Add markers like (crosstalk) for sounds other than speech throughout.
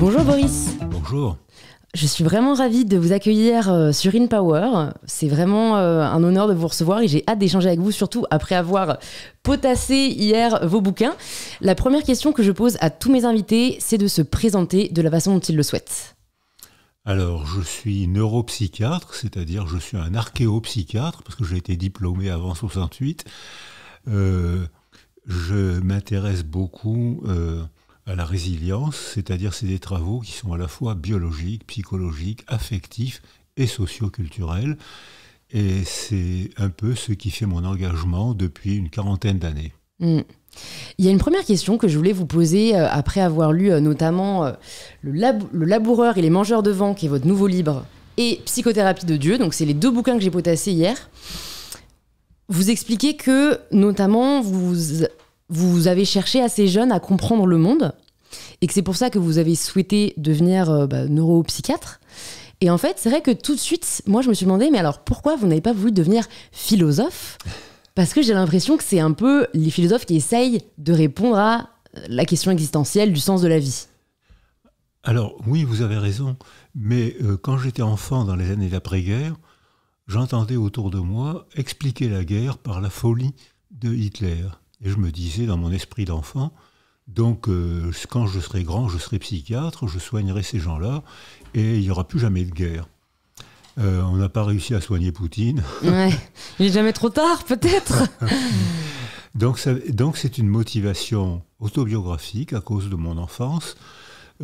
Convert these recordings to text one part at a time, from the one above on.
Bonjour Boris. Bonjour. Je suis vraiment ravie de vous accueillir euh, sur InPower. C'est vraiment euh, un honneur de vous recevoir et j'ai hâte d'échanger avec vous, surtout après avoir potassé hier vos bouquins. La première question que je pose à tous mes invités, c'est de se présenter de la façon dont ils le souhaitent. Alors, je suis neuropsychiatre, c'est-à-dire je suis un archéopsychiatre, parce que j'ai été diplômé avant 68. Euh, je m'intéresse beaucoup à la résilience, c'est-à-dire c'est des travaux qui sont à la fois biologiques, psychologiques, affectifs et socioculturels. Et c'est un peu ce qui fait mon engagement depuis une quarantaine d'années. Hmm. Il y a une première question que je voulais vous poser euh, après avoir lu euh, notamment euh, le, le, laboureur et les mangeurs de vent, qui est votre nouveau livre, et Psychothérapie de Dieu. Donc, c'est les deux bouquins que j'ai potassés hier. Vous expliquez que, notamment, vous vous avez cherché assez jeune à comprendre le monde et que c'est pour ça que vous avez souhaité devenir euh, bah, neuropsychiatre. Et en fait, c'est vrai que tout de suite, moi, je me suis demandé, mais alors pourquoi vous n'avez pas voulu devenir philosophe Parce que j'ai l'impression que c'est un peu les philosophes qui essayent de répondre à euh, la question existentielle du sens de la vie. Alors oui, vous avez raison, mais euh, quand j'étais enfant dans les années d'après-guerre, j'entendais autour de moi expliquer la guerre par la folie de Hitler. Et je me disais dans mon esprit d'enfant, donc euh, quand je serai grand, je serai psychiatre, je soignerai ces gens-là, et il n'y aura plus jamais de guerre. Euh, on n'a pas réussi à soigner Poutine. (laughs) Ouais. Il n'est jamais trop tard, peut-être. (laughs) donc, donc c'est une motivation autobiographique à cause de mon enfance,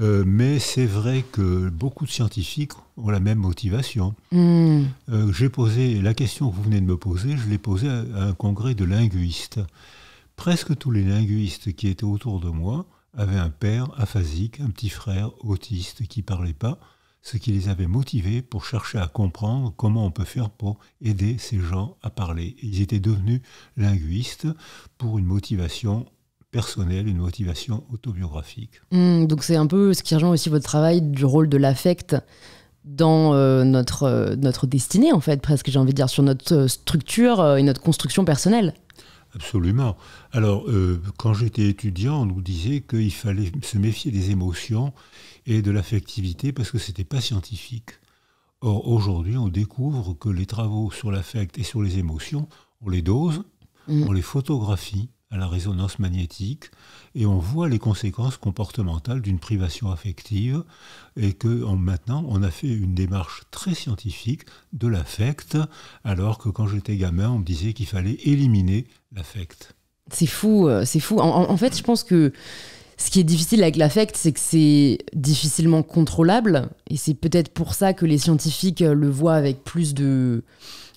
euh, mais c'est vrai que beaucoup de scientifiques ont la même motivation. Hmm. J'ai posé la question que vous venez de me poser, je l'ai posée à, à un congrès de linguistes. Presque tous les linguistes qui étaient autour de moi avaient un père aphasique, un petit frère autiste qui parlait pas, ce qui les avait motivés pour chercher à comprendre comment on peut faire pour aider ces gens à parler. Ils étaient devenus linguistes pour une motivation personnelle, une motivation autobiographique. Mmh, donc c'est un peu ce qui rejoint aussi votre travail du rôle de l'affect dans euh, notre, euh, notre destinée, en fait, presque, j'ai envie de dire, sur notre euh, structure et notre construction personnelle. Absolument. Alors, euh, quand j'étais étudiant, on nous disait qu'il fallait se méfier des émotions et de l'affectivité parce que ce n'était pas scientifique. Or, aujourd'hui, on découvre que les travaux sur l'affect et sur les émotions, on les dose, mm. on les photographie, à la résonance magnétique et on voit les conséquences comportementales d'une privation affective et que en, maintenant on a fait une démarche très scientifique de l'affect alors que quand j'étais gamin on me disait qu'il fallait éliminer l'affect. C'est fou, euh, c'est fou. en, fait je pense que ce qui est difficile avec l'affect, c'est que c'est difficilement contrôlable, et c'est peut-être pour ça que les scientifiques le voient avec plus de,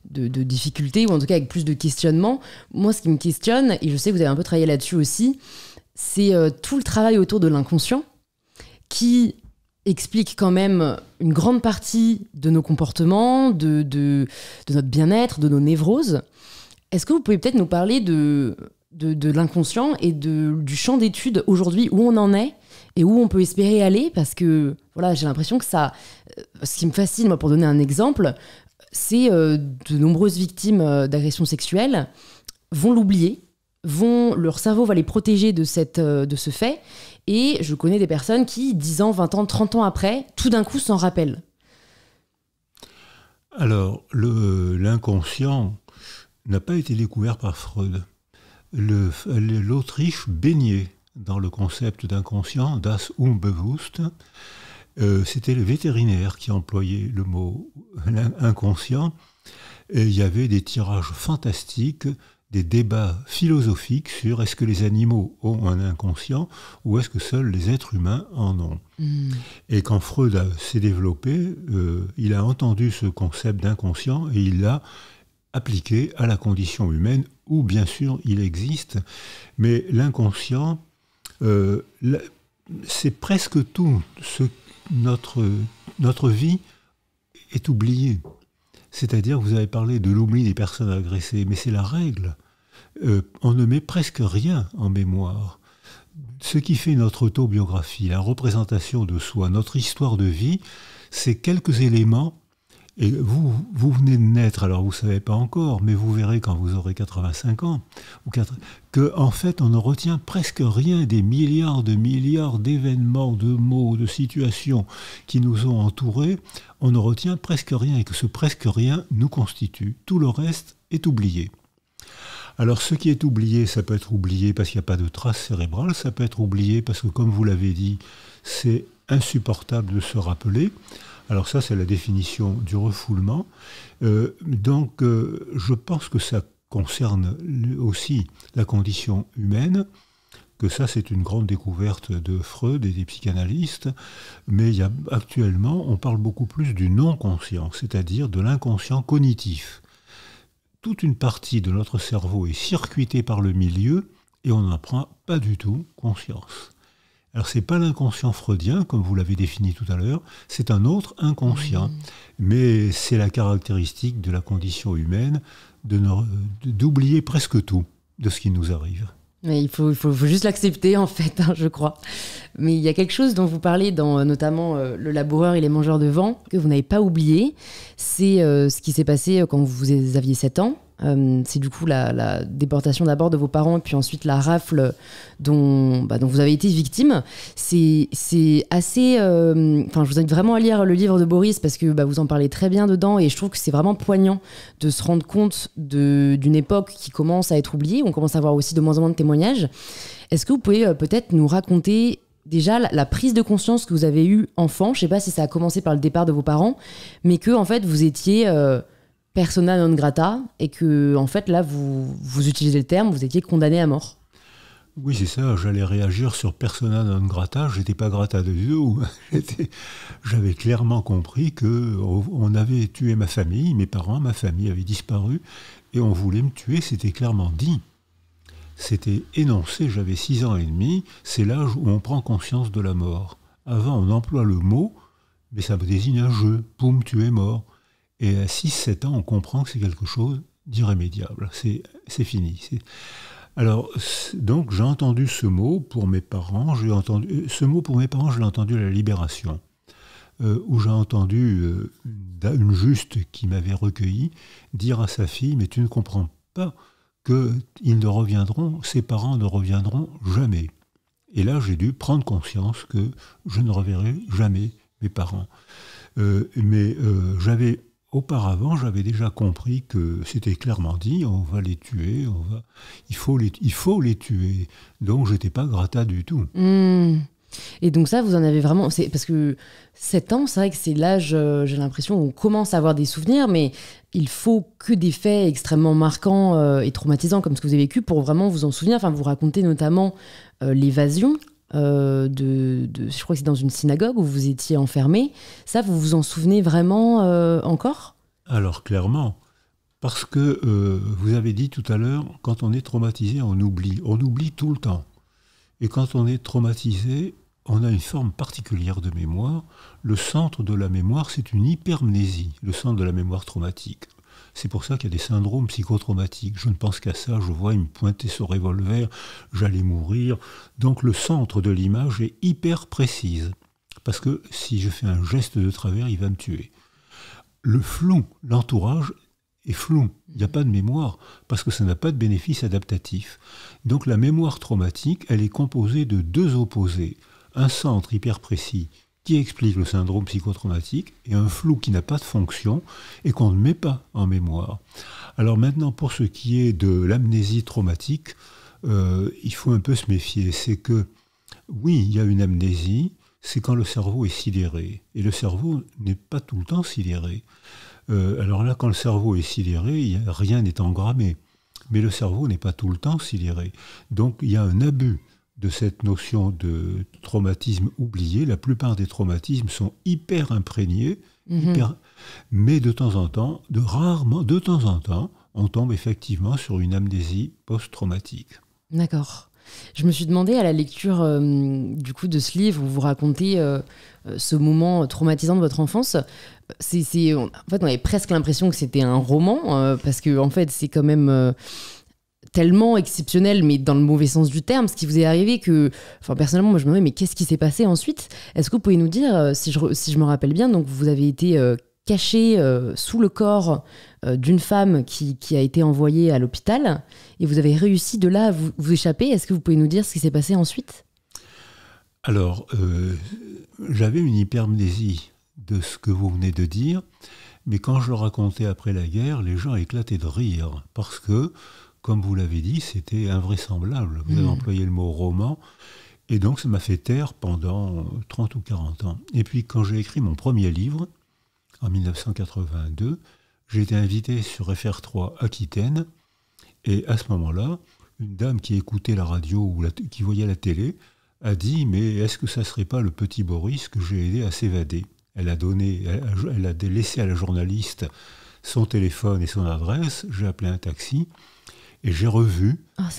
de, difficultés, ou en tout cas avec plus de questionnements. Moi, ce qui me questionne, et je sais que vous avez un peu travaillé là-dessus aussi, c'est euh, tout le travail autour de l'inconscient qui explique quand même une grande partie de nos comportements, de, de, notre bien-être, de nos névroses. Est-ce que vous pouvez peut-être nous parler de, de, l'inconscient et de, du champ d'études aujourd'hui, où on en est et où on peut espérer aller Parce que voilà, j'ai l'impression que ça. Euh, ce qui me fascine, moi, pour donner un exemple, c'est euh, de nombreuses victimes euh, d'agressions sexuelles vont l'oublier, vont leur cerveau va les protéger de, euh, de ce fait. Et je connais des personnes qui, 10 ans, 20 ans, 30 ans après, tout d'un coup s'en rappellent. Alors, l'inconscient n'a pas été découvert par Freud. L'Autriche baignait dans le concept d'inconscient, das Unbewusst, euh, c'était le vétérinaire qui employait le mot inconscient. Et il y avait des tirages fantastiques, des débats philosophiques sur est-ce que les animaux ont un inconscient ou est-ce que seuls les êtres humains en ont. Hmm. Et quand Freud s'est développé, euh, il a entendu ce concept d'inconscient et il l'a appliqué à la condition humaine où bien sûr il existe, mais l'inconscient, euh, c'est presque tout ce notre, notre vie est oubliée. C'est-à-dire, vous avez parlé de l'oubli des personnes agressées, mais c'est la règle. Euh, on ne met presque rien en mémoire. Ce qui fait notre autobiographie, la représentation de soi, notre histoire de vie, c'est quelques éléments et vous, vous venez de naître, alors vous ne savez pas encore, mais vous verrez quand vous aurez 85 ans, ou que en fait on ne retient presque rien des milliards de milliards d'événements, de mots, de situations qui nous ont entourés, on ne retient presque rien, et que ce presque rien nous constitue. Tout le reste est oublié. Alors ce qui est oublié, ça peut être oublié parce qu'il n'y a pas de trace cérébrale, ça peut être oublié parce que comme vous l'avez dit, c'est insupportable de se rappeler. Alors ça, c'est la définition du refoulement. Euh, donc, euh, je pense que ça concerne aussi la condition humaine, que ça, c'est une grande découverte de Freud et des psychanalystes. Mais a, actuellement, on parle beaucoup plus du non-conscient, c'est-à-dire de l'inconscient cognitif. Toute une partie de notre cerveau est circuitée par le milieu et on n'en prend pas du tout conscience. Alors c'est pas l'inconscient freudien, comme vous l'avez défini tout à l'heure, c'est un autre inconscient, mais c'est la caractéristique de la condition humaine d'oublier presque tout de ce qui nous arrive. Mais il faut, juste l'accepter, en fait, hein, je crois. Mais il y a quelque chose dont vous parlez dans euh, notamment euh, Le laboureur et les mangeurs de vent, que vous n'avez pas oublié. C'est euh, ce qui s'est passé quand vous aviez 7 ans. Euh, c'est du coup la, déportation d'abord de vos parents et puis ensuite la rafle dont, bah, vous avez été victime. C'est assez. Euh, enfin, je vous invite vraiment à lire le livre de Boris parce que bah, vous en parlez très bien dedans et je trouve que c'est vraiment poignant de se rendre compte d'une époque qui commence à être oubliée. On commence à avoir aussi de moins en moins de témoignages. Est-ce que vous pouvez euh, peut-être nous raconter déjà la, prise de conscience que vous avez eue enfant, je ne sais pas si ça a commencé par le départ de vos parents, mais que en fait vous étiez persona non grata et que, en fait, là, vous, vous utilisez le terme, vous étiez condamné à mort. Oui, c'est ça. J'allais réagir sur persona non grata. J'étais pas grata de (laughs) tout. J'avais clairement compris que on avait tué ma famille, mes parents, ma famille avait disparu et on voulait me tuer. C'était clairement dit. C'était énoncé. J'avais six ans et demi. C'est l'âge où on prend conscience de la mort. Avant, on emploie le mot, mais ça me désigne un jeu. Poum, tu es mort. Et à 6-7 ans, on comprend que c'est quelque chose d'irrémédiable. C'est fini. Alors, donc, j'ai entendu ce mot pour mes parents. Entendu, euh, ce mot pour mes parents, je l'ai entendu à la Libération, euh, où j'ai entendu euh, une juste qui m'avait recueilli dire à sa fille Mais tu ne comprends pas qu'ils ne reviendront, ses parents ne reviendront jamais. Et là, j'ai dû prendre conscience que je ne reverrai jamais mes parents. mais j'avais Auparavant, j'avais déjà compris que c'était clairement dit, on va les tuer, on va, il faut les, il faut les tuer. Donc, j'étais pas gratta du tout. Hmm. Et donc ça, vous en avez vraiment... Parce que 7 ans, c'est vrai que c'est l'âge, euh, j'ai l'impression, où on commence à avoir des souvenirs, mais il faut que des faits extrêmement marquants euh, et traumatisants comme ce que vous avez vécu pour vraiment vous en souvenir. Enfin, vous racontez notamment euh, l'évasion. Euh, de, je crois que c'est dans une synagogue où vous étiez enfermé. Ça, vous vous en souvenez vraiment euh, encore Alors clairement, parce que euh, vous avez dit tout à l'heure, quand on est traumatisé, on oublie. On oublie tout le temps. Et quand on est traumatisé, on a une forme particulière de mémoire. Le centre de la mémoire, c'est une hypermnésie, le centre de la mémoire traumatique. C'est pour ça qu'il y a des syndromes psychotraumatiques. Je ne pense qu'à ça, je vois, il me pointait son revolver, j'allais mourir. Donc le centre de l'image est hyper précise. Parce que si je fais un geste de travers, il va me tuer. Le flou, l'entourage est flou. Il n'y a pas de mémoire, parce que ça n'a pas de bénéfice adaptatif. Donc la mémoire traumatique, elle est composée de deux opposés. Un centre hyper précis qui explique le syndrome psychotraumatique et un flou qui n'a pas de fonction et qu'on ne met pas en mémoire. Alors maintenant, pour ce qui est de l'amnésie traumatique, euh, il faut un peu se méfier. C'est que, oui, il y a une amnésie, c'est quand le cerveau est sidéré. Et le cerveau n'est pas tout le temps sidéré. Euh, alors là, quand le cerveau est sidéré, rien n'est engrammé. Mais le cerveau n'est pas tout le temps sidéré. Donc il y a un abus de cette notion de traumatisme oublié. La plupart des traumatismes sont hyper imprégnés, mhm. mais de temps en temps, de rarement, de temps en temps, on tombe effectivement sur une amnésie post-traumatique. D'accord. Je me suis demandé à la lecture euh, du coup de ce livre où vous racontez euh, euh, ce moment traumatisant de votre enfance. C'est, en fait, on avait presque l'impression que c'était un roman parce que en fait, c'est quand même tellement exceptionnel, mais dans le mauvais sens du terme, ce qui vous est arrivé que, enfin personnellement, moi je me demandais, mais qu'est-ce qui s'est passé ensuite Est-ce que vous pouvez nous dire, euh, si je, si je me rappelle bien, donc vous avez été euh, caché euh, sous le corps d'une femme qui, a été envoyée à l'hôpital, et vous avez réussi de là à vous, vous échapper. Est-ce que vous pouvez nous dire ce qui s'est passé ensuite Alors, j'avais une hypermnésie de ce que vous venez de dire, mais quand je le racontais après la guerre, les gens éclataient de rire, parce que comme vous l'avez dit, c'était invraisemblable. Vous avez mm. employé le mot roman. Et donc, ça m'a fait taire pendant 30 ou 40 ans. Et puis, quand j'ai écrit mon premier livre, en 1982, j'ai été invité sur FR3 Aquitaine. Et à ce moment-là, une dame qui écoutait la radio ou qui voyait la télé a dit Mais est-ce que ça serait pas le petit Boris que j'ai aidé à s'évader Elle a donné, elle a, elle a laissé à la journaliste son téléphone et son adresse. J'ai appelé un taxi et j'ai revu ah,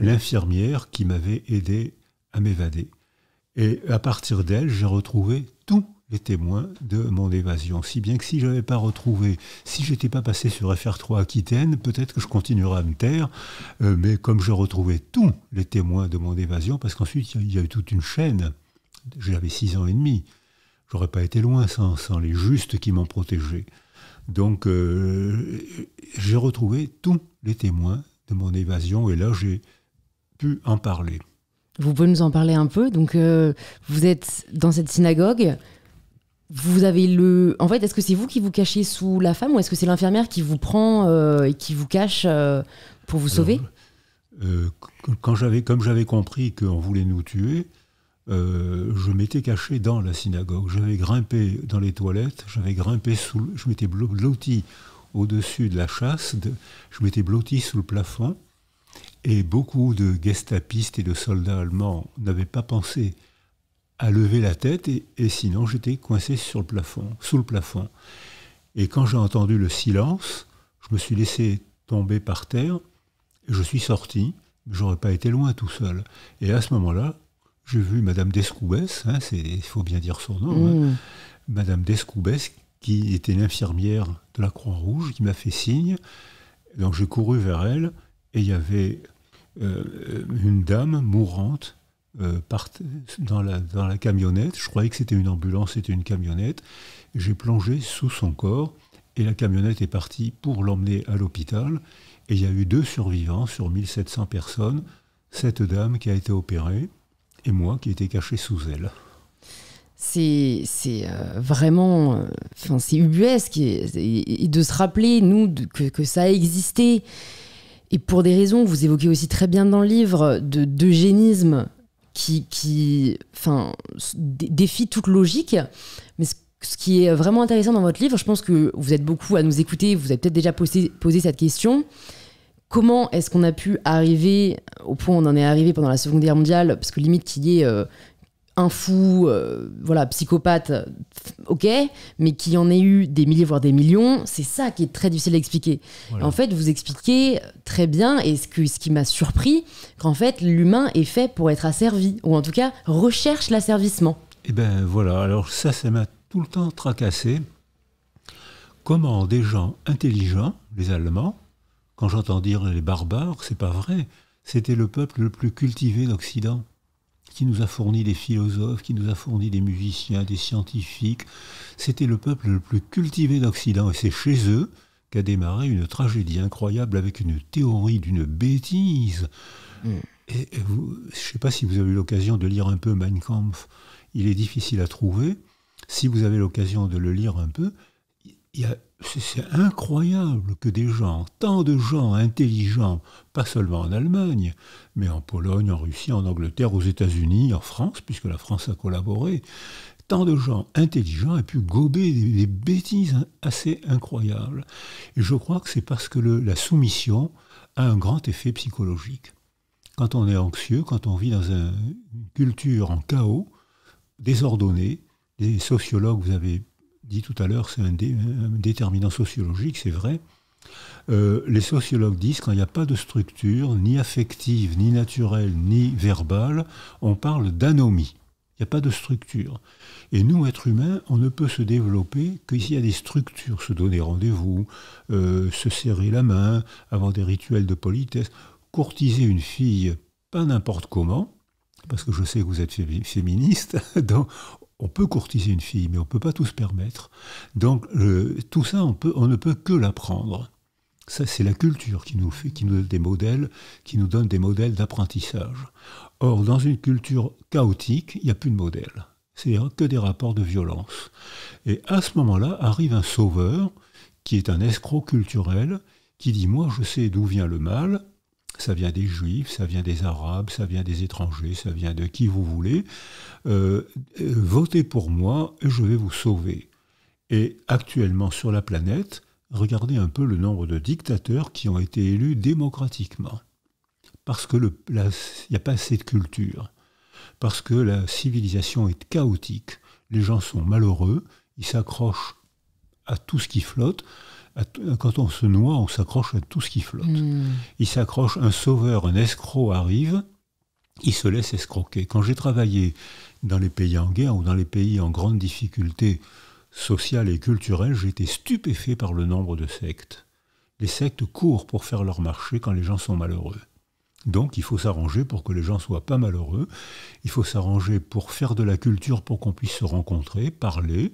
l'infirmière qui m'avait aidé à m'évader. Et à partir d'elle, j'ai retrouvé tous les témoins de mon évasion. Si bien que si je n'avais pas retrouvé, si j'étais pas passé sur FR3 Aquitaine, peut-être que je continuerais à me taire. Euh, mais comme j'ai retrouvé tous les témoins de mon évasion, parce qu'ensuite il y, a eu toute une chaîne. J'avais six ans et demi. J'aurais pas été loin sans, sans les justes qui m'ont protégé. Donc euh, j'ai retrouvé tous les témoins mon évasion. Et là, j'ai pu en parler. Vous pouvez nous en parler un peu. Donc, euh, vous êtes dans cette synagogue. Vous avez le. En fait, est-ce que c'est vous qui vous cachez sous la femme ou est-ce que c'est l'infirmière qui vous prend euh, et qui vous cache euh, pour vous sauver quand j'avais, Comme j'avais compris qu'on voulait nous tuer, je m'étais caché dans la synagogue. J'avais grimpé dans les toilettes, j'avais grimpé sous. Je m'étais blotti au-dessus de la chasse, je m'étais blotti sous le plafond, et beaucoup de gestapistes et de soldats allemands n'avaient pas pensé à lever la tête, et, sinon j'étais coincé sur le plafond, sous le plafond. Et quand j'ai entendu le silence, je me suis laissé tomber par terre, et je suis sorti, j'aurais pas été loin tout seul. Et à ce moment-là, j'ai vu Madame Descoubès, hein, il faut bien dire son nom, hein, mmh. Madame Descoubès qui était l'infirmière de la Croix-Rouge, qui m'a fait signe. Donc j'ai couru vers elle et il y avait euh, une dame mourante euh, dans, la, camionnette. Je croyais que c'était une ambulance, c'était une camionnette. J'ai plongé sous son corps et la camionnette est partie pour l'emmener à l'hôpital. Et il y a eu deux survivants sur 1700 personnes, cette dame qui a été opérée et moi qui étais caché sous elle c'est euh, vraiment euh, c'est ubuesque et, est de se rappeler nous que, ça a existé et pour des raisons vous évoquez aussi très bien dans le livre de d'eugénisme qui enfin défie toute logique mais ce, qui est vraiment intéressant dans votre livre je pense que vous êtes beaucoup à nous écouter vous avez peut-être déjà posé, cette question comment est-ce qu'on a pu arriver au point où on en est arrivé pendant la Seconde Guerre mondiale, parce que limite qu'il y euh, un fou, euh, voilà, psychopathe, ok, mais qui en ait eu des milliers, voire des millions, c'est ça qui est très difficile à expliquer. En fait, vous expliquez très bien, et ce, que, ce qui m'a surpris, qu'en fait, l'humain est fait pour être asservi, ou en tout cas, recherche l'asservissement. Eh ben voilà, alors ça, ça m'a tout le temps tracassé. Comment des gens intelligents, les Allemands, quand j'entends dire les barbares, c'est pas vrai, c'était le peuple le plus cultivé d'Occident qui nous a fourni des philosophes, qui nous a fourni des musiciens, des scientifiques. C'était le peuple le plus cultivé d'Occident et c'est chez eux qu'a démarré une tragédie incroyable avec une théorie d'une bêtise. Mm. Et, je ne sais pas si vous avez eu l'occasion de lire un peu Mein Kampf. Il est difficile à trouver. Si vous avez l'occasion de le lire un peu, c'est incroyable que des gens, tant de gens intelligents, pas seulement en Allemagne, mais en Pologne, en Russie, en Angleterre, aux États-Unis, en France, puisque la France a collaboré, tant de gens intelligents aient pu gober des, bêtises assez incroyables. Et je crois que c'est parce que la soumission a un grand effet psychologique. Quand on est anxieux, quand on vit dans une culture en chaos, désordonnée, les sociologues, vous avez dit tout à l'heure, c'est un, déterminant sociologique, c'est vrai. Euh, les sociologues disent quand il n'y a pas de structure, ni affective, ni naturelle, ni verbale, on parle d'anomie. Il n'y a pas de structure. Et nous, êtres humains, on ne peut se développer que s'il y a des structures, se donner rendez-vous, euh, se serrer la main, avoir des rituels de politesse, courtiser une fille, pas n'importe comment, parce que je sais que vous êtes féministe, (laughs) donc on peut courtiser une fille, mais on ne peut pas tout se permettre. Donc tout ça, on, ne peut que l'apprendre. Ça, c'est la culture qui nous, fait, qui nous donne des modèles, qui nous donne des modèles d'apprentissage. Or, dans une culture chaotique, il n'y a plus de modèles. C'est que des rapports de violence. Et à ce moment-là, arrive un sauveur qui est un escroc culturel qui dit moi je sais d'où vient le mal, ça vient des juifs, ça vient des arabes, ça vient des étrangers, ça vient de qui vous voulez, euh, euh, votez pour moi et je vais vous sauver. Et actuellement sur la planète, regardez un peu le nombre de dictateurs qui ont été élus démocratiquement. Parce que il n'y a pas assez de culture. Parce que la civilisation est chaotique. Les gens sont malheureux, ils s'accrochent à tout ce qui flotte quand on se noie, on s'accroche à tout ce qui flotte. Hmm. Il s'accroche, un sauveur, un escroc arrive, il se laisse escroquer. Quand j'ai travaillé dans les pays en guerre ou dans les pays en grande difficulté sociale et culturelle, j'ai été stupéfait par le nombre de sectes. Les sectes courent pour faire leur marché quand les gens sont malheureux. Donc il faut s'arranger pour que les gens soient pas malheureux, il faut s'arranger pour faire de la culture pour qu'on puisse se rencontrer, parler,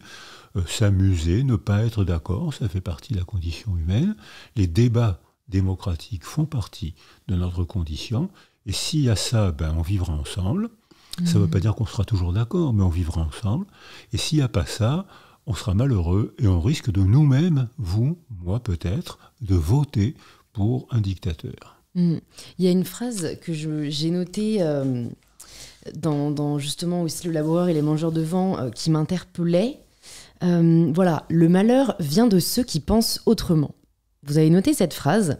euh, s'amuser, ne pas être d'accord, ça fait partie de la condition humaine. Les débats démocratiques font partie de notre condition, et s'il y a ça, ben, on vivra ensemble. Ça ne hmm. veut pas dire qu'on sera toujours d'accord, mais on vivra ensemble. Et s'il n'y a pas ça, on sera malheureux et on risque de nous-mêmes, vous, moi peut-être, de voter pour un dictateur. Mm. Il y a une phrase que j'ai notée euh, dans, justement aussi le laboureur et les mangeurs de vent euh, qui m'interpellait. Euh, voilà, le malheur vient de ceux qui pensent autrement. Vous avez noté cette phrase.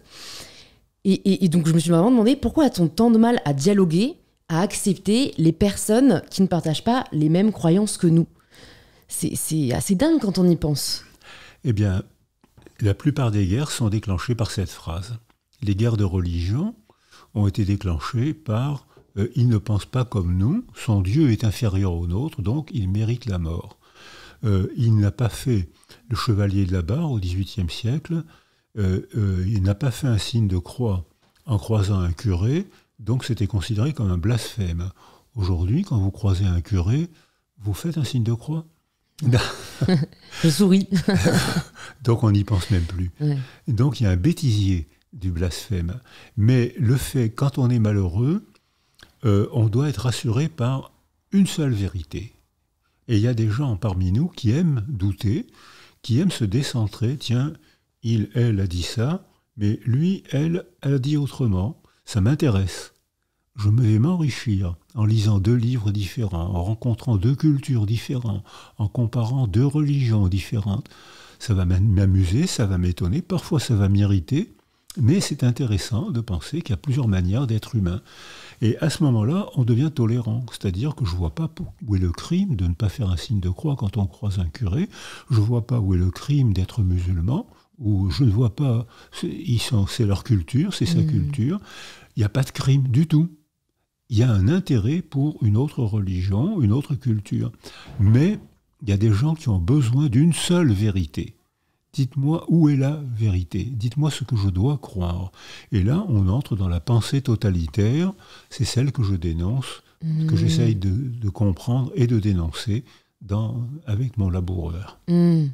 Et, et donc je me suis vraiment demandé pourquoi a-t-on tant de mal à dialoguer, à accepter les personnes qui ne partagent pas les mêmes croyances que nous C'est assez dingue quand on y pense. Eh bien, la plupart des guerres sont déclenchées par cette phrase les guerres de religion ont été déclenchées par euh, il ne pense pas comme nous, son Dieu est inférieur au nôtre, donc il mérite la mort. Euh, il n'a pas fait le chevalier de la barre au XVIIIe siècle, euh, il n'a pas fait un signe de croix en croisant un curé, donc c'était considéré comme un blasphème. Aujourd'hui, quand vous croisez un curé, vous faites un signe de croix. (laughs) Je souris. (laughs) donc on n'y pense même plus. Donc il y a un bêtisier du blasphème. Mais le fait, quand on est malheureux, euh, on doit être rassuré par une seule vérité. Et il y a des gens parmi nous qui aiment douter, qui aiment se décentrer. Tiens, il, elle a dit ça, mais lui, elle, a dit autrement. Ça m'intéresse. Je me vais m'enrichir en lisant deux livres différents, en rencontrant deux cultures différentes, en comparant deux religions différentes. Ça va m'amuser, ça va m'étonner, parfois ça va m'irriter, mais c'est intéressant de penser qu'il y a plusieurs manières d'être humain. Et à ce moment-là, on devient tolérant. C'est-à-dire que je ne vois pas où est le crime de ne pas faire un signe de croix quand on croise un curé. Je ne vois pas où est le crime d'être musulman. Ou je ne vois pas. C'est leur culture, c'est sa mmh. culture. Il n'y a pas de crime du tout. Il y a un intérêt pour une autre religion, une autre culture. Mais il y a des gens qui ont besoin d'une seule vérité. Dites-moi où est la vérité, dites-moi ce que je dois croire. Et là, on entre dans la pensée totalitaire, c'est celle que je dénonce, que mm. j'essaye de, comprendre et de dénoncer avec mon laboureur. Mm.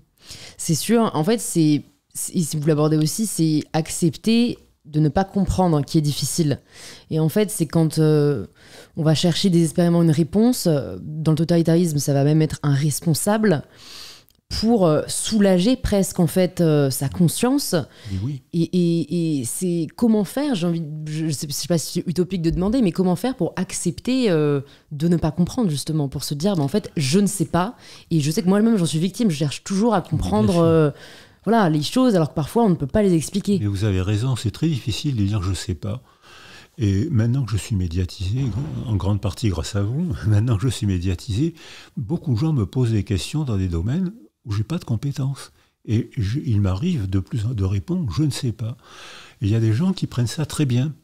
C'est sûr, en fait, c'est, si vous l'abordez aussi, c'est accepter de ne pas comprendre qui est difficile. Et en fait, c'est quand euh, on va chercher désespérément une réponse, euh, dans le totalitarisme, ça va même être un responsable pour euh, soulager presque en fait euh, sa conscience. Et, et, c'est comment faire, j'ai envie, je ne sais, pas si c'est utopique de demander, mais comment faire pour accepter euh, de ne pas comprendre justement, pour se dire, bah, en fait, je ne sais pas, et je sais que moi-même j'en suis victime, je cherche toujours à comprendre voilà, les choses, alors que parfois on ne peut pas les expliquer. vous avez raison, c'est très difficile de dire je ne sais pas. Et maintenant que je suis médiatisé, en grande partie grâce à vous, (laughs) maintenant que je suis médiatisé, beaucoup de gens me posent des questions dans des domaines où j'ai pas de compétences. Et il m'arrive de plus de répondre, je ne sais pas. Il y a des gens qui prennent ça très bien.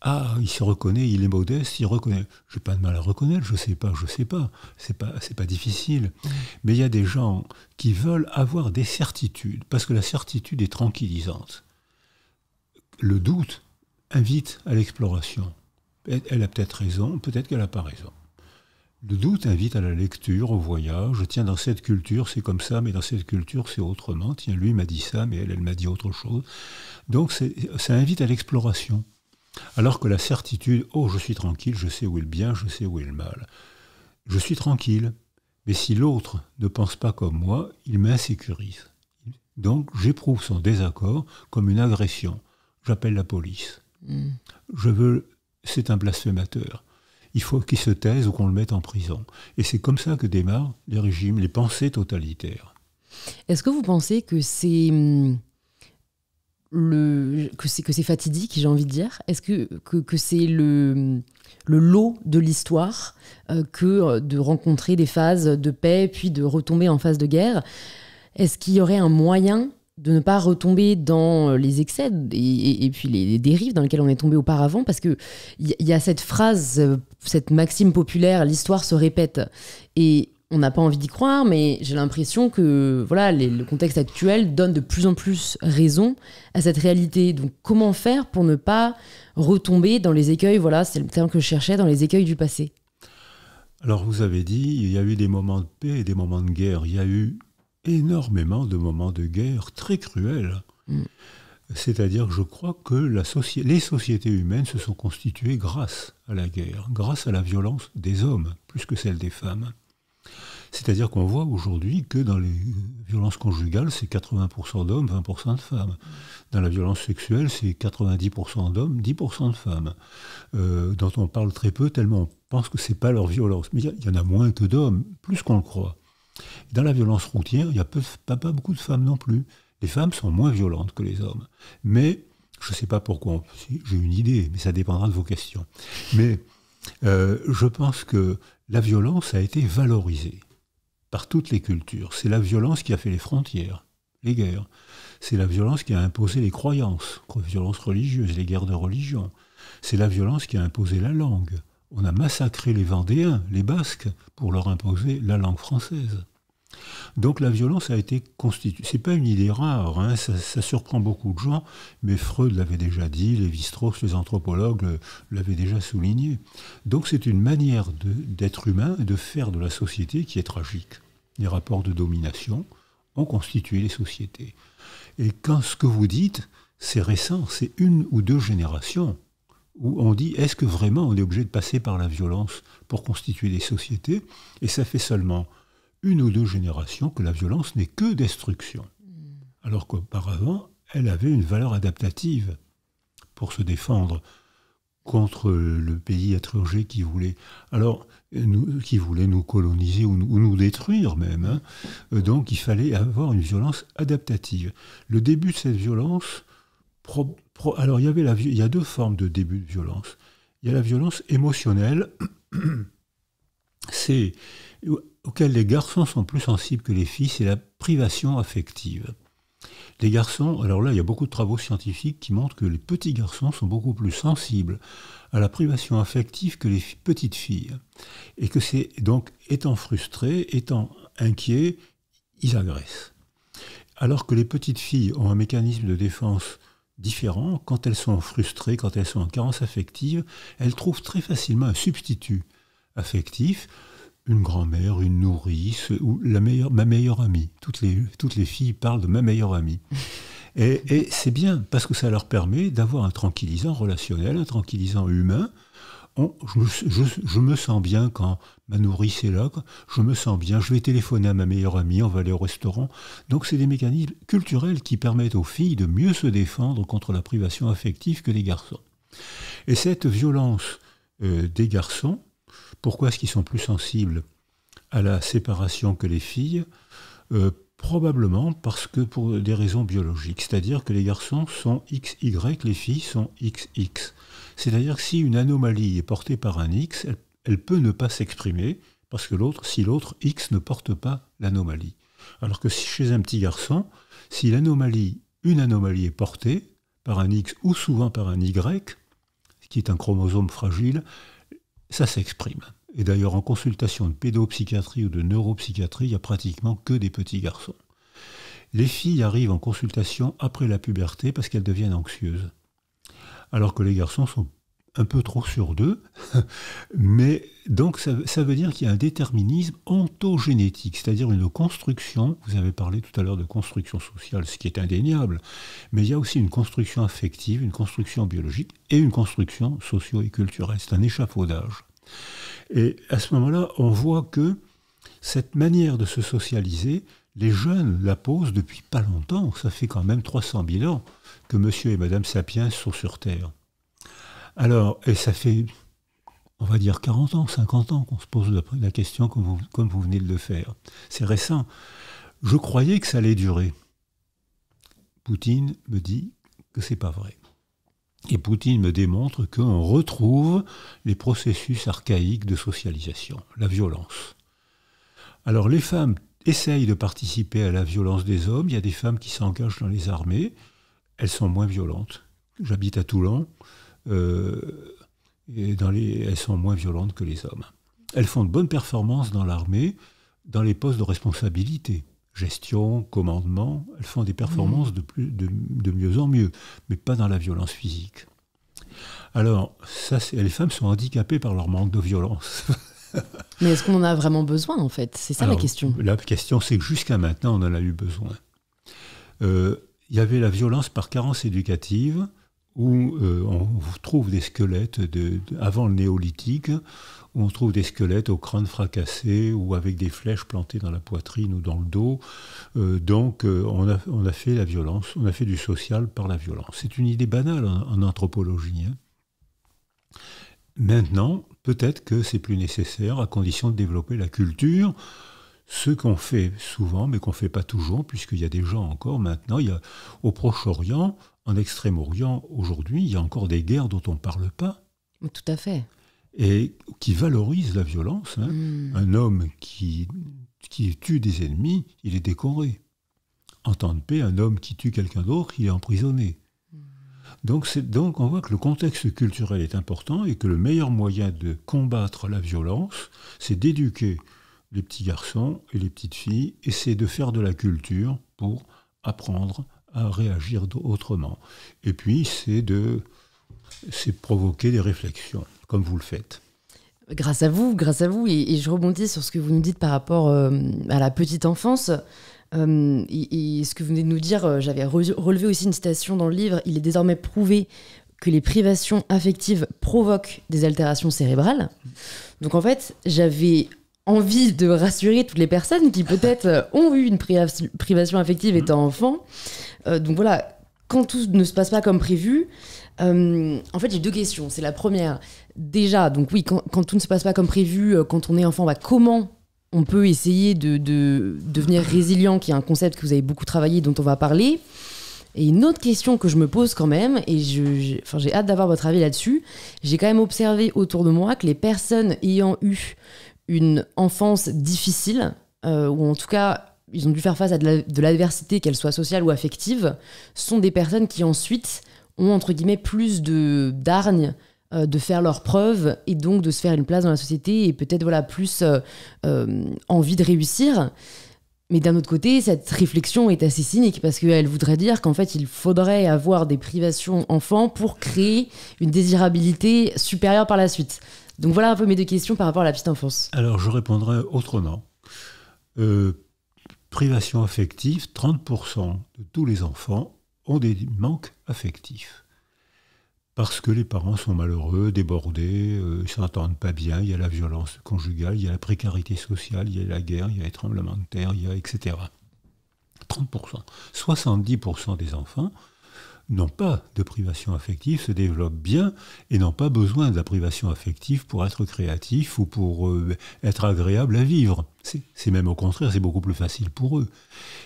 Ah, il se reconnaît, il est modeste, il reconnaît. J'ai pas de mal à reconnaître, je sais pas, je sais pas. C'est pas, c'est pas difficile. Mais il y a des gens qui veulent avoir des certitudes, parce que la certitude est tranquillisante. Le doute invite à l'exploration. elle a peut-être raison, peut-être qu'elle n'a pas raison. Le doute invite à la lecture, au voyage. Tiens, dans cette culture, c'est comme ça, mais dans cette culture, c'est autrement. Tiens, lui m'a dit ça, mais elle, elle m'a dit autre chose. Donc, ça invite à l'exploration. Alors que la certitude, oh, je suis tranquille, je sais où est le bien, je sais où est le mal. Je suis tranquille, mais si l'autre ne pense pas comme moi, il m'insécurise. Donc, j'éprouve son désaccord comme une agression. J'appelle la police. Hmm. Je veux. C'est un blasphémateur il faut qu'il se taise ou qu'on le mette en prison. Et c'est comme ça que démarrent les régimes, les pensées totalitaires. Est-ce que vous pensez que c'est hum, le que c'est que c'est fatidique, j'ai envie de dire Est-ce que que, c'est le le lot de l'histoire euh, que euh, de rencontrer des phases de paix puis de retomber en phase de guerre Est-ce qu'il y aurait un moyen de ne pas retomber dans euh, les excès et, puis les, dérives dans lesquelles on est tombé auparavant, parce que il y, a cette phrase, euh, cette maxime populaire, l'histoire se répète, et on n'a pas envie d'y croire, mais j'ai l'impression que voilà, le contexte actuel donne de plus en plus raison à cette réalité. Donc comment faire pour ne pas retomber dans les écueils, voilà, c'est le terme que je cherchais, dans les écueils du passé alors vous avez dit, il y a eu des moments de paix et des moments de guerre. Il y a eu énormément de moments de guerre très cruels. Mm. C'est-à-dire que je crois que les sociétés humaines se sont constituées grâce à la guerre, grâce à la violence des hommes, plus que celle des femmes. C'est-à-dire qu'on voit aujourd'hui que dans les violences conjugales, c'est 80% d'hommes, 20% de femmes. Dans la violence sexuelle, c'est 90% d'hommes, 10% de femmes, euh, dont on parle très peu, tellement on pense que ce n'est pas leur violence. Mais il y, en a moins que d'hommes, plus qu'on le croit. Dans la violence routière, il n'y a pas, beaucoup de femmes non plus. Les femmes sont moins violentes que les hommes. Mais, je ne sais pas pourquoi, j'ai une idée, mais ça dépendra de vos questions. Mais euh, je pense que la violence a été valorisée par toutes les cultures. C'est la violence qui a fait les frontières, les guerres. C'est la violence qui a imposé les croyances, les violences religieuses, les guerres de religion. C'est la violence qui a imposé la langue on a massacré les Vendéens, les Basques, pour leur imposer la langue française. Donc la violence a été constituée. C'est pas une idée rare, hein. ça, surprend beaucoup de gens, mais Freud l'avait déjà dit, les strauss les anthropologues euh, l'avaient déjà souligné. Donc c'est une manière d'être humain et de faire de la société qui est tragique. Les rapports de domination ont constitué les sociétés. Et quand ce que vous dites, c'est récent, c'est une ou deux générations, où on dit est-ce que vraiment on est obligé de passer par la violence pour constituer des sociétés Et ça fait seulement une ou deux générations que la violence n'est que destruction. Hmm. Alors qu'auparavant, elle avait une valeur adaptative pour se défendre contre le pays étranger qui voulait, alors, nous, qui voulait nous coloniser ou nous, détruire même. Hein. Euh, donc il fallait avoir une violence adaptative. Le début de cette violence, alors il y avait il y a deux formes de début de violence. Il y a la violence émotionnelle, c'est auquel les garçons sont plus sensibles que les filles, c'est la privation affective. Les garçons, alors là, il y a beaucoup de travaux scientifiques qui montrent que les petits garçons sont beaucoup plus sensibles à la privation affective que les petites filles. Et que c'est donc, étant frustrés, étant inquiets, ils agressent. Alors que les petites filles ont un mécanisme de défense différents, quand elles sont frustrées, quand elles sont en carence affective, elles trouvent très facilement un substitut affectif, une grand-mère, une nourrice, ou la meilleure, ma meilleure amie. Toutes les, toutes les filles parlent de ma meilleure amie. (laughs) Et, et c'est bien, parce que ça leur permet d'avoir un tranquillisant relationnel, un tranquillisant humain, je, me sens bien quand ma nourrice est là, je me sens bien, je vais téléphoner à ma meilleure amie, on va aller au restaurant. Donc c'est des mécanismes culturels qui permettent aux filles de mieux se défendre contre la privation affective que les garçons. Et cette violence euh, des garçons, pourquoi est-ce qu'ils sont plus sensibles à la séparation que les filles euh, Probablement parce que pour des raisons biologiques, c'est-à-dire que les garçons sont XY, les filles sont XX. C'est-à-dire que si une anomalie est portée par un X, elle, peut ne pas s'exprimer, parce que l'autre, si l'autre X ne porte pas l'anomalie. Alors que si chez un petit garçon, si l'anomalie, une anomalie est portée par un X ou souvent par un Y, qui est un chromosome fragile, ça s'exprime. Et d'ailleurs, en consultation de pédopsychiatrie ou de neuropsychiatrie, il n'y a pratiquement que des petits garçons. Les filles arrivent en consultation après la puberté parce qu'elles deviennent anxieuses alors que les garçons sont un peu trop sur deux. (laughs) Mais donc ça, veut dire qu'il y a un déterminisme ontogénétique, c'est-à-dire une construction, vous avez parlé tout à l'heure de construction sociale, ce qui est indéniable, mais il y a aussi une construction affective, une construction biologique et une construction socio éculturelle C'est un échafaudage. Et à ce moment-là, on voit que cette manière de se socialiser, les jeunes la posent depuis pas longtemps, ça fait quand même 300 000 ans que monsieur et madame Sapiens sont sur Terre. Alors, et ça fait, on va dire, 40 ans, 50 ans qu'on se pose la, question comme vous, venez de le faire. C'est récent. Je croyais que ça allait durer. Poutine me dit que ce n'est pas vrai. Et Poutine me démontre qu'on retrouve les processus archaïques de socialisation, la violence. Alors les femmes essayent de participer à la violence des hommes, il y a des femmes qui s'engagent dans les armées, elles sont moins violentes. J'habite à Toulon, euh, et dans les, elles sont moins violentes que les hommes. Elles font de bonnes performances dans l'armée, dans les postes de responsabilité. Gestion, commandement, elles font des performances mmh. de, de, mieux en mieux, mais pas dans la violence physique. Alors, ça, les femmes sont handicapées par leur manque de violence. (laughs) mais est-ce qu'on en a vraiment besoin, en fait C'est ça la question. La question, c'est que jusqu'à maintenant, on en a eu besoin. Euh, il y avait la violence par carence éducative, où euh, on trouve des squelettes avant le néolithique, où on trouve des squelettes au crâne fracassé ou avec des flèches plantées dans la poitrine ou dans le dos. Euh, donc euh, on, a, fait la violence, on a fait du social par la violence. C'est une idée banale en, anthropologie. Hein. Maintenant, peut-être que c'est plus nécessaire à condition de développer la culture ce qu'on fait souvent, mais qu'on ne fait pas toujours, puisqu'il y a des gens encore maintenant, il y a, au Proche-Orient, en Extrême-Orient, aujourd'hui, il y a encore des guerres dont on ne parle pas. Tout à fait. Et qui valorisent la violence. Hein. Hmm. Un homme qui, qui tue des ennemis, il est décoré. En temps de paix, un homme qui tue quelqu'un d'autre, il est emprisonné. Hmm. donc on voit que le contexte culturel est important et que le meilleur moyen de combattre la violence, c'est d'éduquer les petits garçons et les petites filles, et c'est de faire de la culture pour apprendre à réagir autrement. Et puis, c'est de c'est provoquer des réflexions, comme vous le faites. Grâce à vous, grâce à vous, et, je rebondis sur ce que vous nous dites par rapport euh, à la petite enfance. Euh, et, ce que vous venez de nous dire, euh, j'avais relevé aussi une citation dans le livre, il est désormais prouvé que les privations affectives provoquent des altérations cérébrales. Donc en fait, j'avais envie de rassurer toutes les personnes qui peut-être euh, ont eu une privation affective étant mhm. enfant. Euh, donc voilà, quand tout ne se passe pas comme prévu, euh, en fait j'ai deux questions. C'est la première, déjà, donc oui, quand, tout ne se passe pas comme prévu, quand on est enfant, bah, comment on peut essayer de, devenir résilient, qui est un concept que vous avez beaucoup travaillé, dont on va parler. Et une autre question que je me pose quand même, et j'ai hâte d'avoir votre avis là-dessus, j'ai quand même observé autour de moi que les personnes ayant eu une enfance difficile, euh, ou en tout cas ils ont dû faire face à de l'adversité, qu'elle soit sociale ou affective, sont des personnes qui ensuite ont entre guillemets plus de d'argne euh, de faire leurs preuves et donc de se faire une place dans la société et peut-être voilà plus euh, envie de réussir. Mais d'un autre côté, cette réflexion est assez cynique parce qu'elle voudrait dire qu'en fait, il faudrait avoir des privations enfants pour créer une désirabilité supérieure par la suite. Donc voilà un peu mes deux questions par rapport à la petite enfance. Alors je répondrai autrement. Euh, privation affective, 30% de tous les enfants ont des manques affectifs. Parce que les parents sont malheureux, débordés, euh, ils ne s'entendent pas bien, il y a la violence conjugale, il y a la précarité sociale, il y a la guerre, il y a les tremblements de terre, il etc. 30%. 70% des enfants n'ont pas de privation affective, se développent bien et n'ont pas besoin de la privation affective pour être créatifs ou pour euh, être agréables à vivre. C'est même au contraire, c'est beaucoup plus facile pour eux.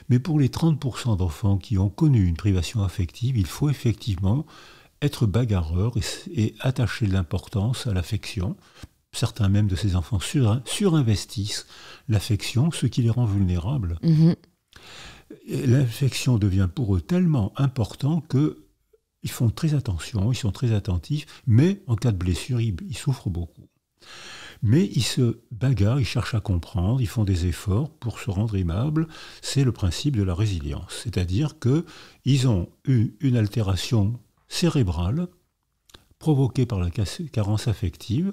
Mais pour les 30% d'enfants qui ont connu une privation affective, il faut effectivement être bagarreur et, attacher de l'importance à l'affection. Certains même de ces enfants surinvestissent l'affection, ce qui les rend vulnérables. Mm-hmm. L'infection devient pour eux tellement important que ils font très attention, ils sont très attentifs, mais en cas de blessure, ils, souffrent beaucoup. Mais ils se bagarrent, ils cherchent à comprendre, ils font des efforts pour se rendre aimables. C'est le principe de la résilience. C'est-à-dire qu'ils ont eu une altération cérébrale provoquée par la carence affective,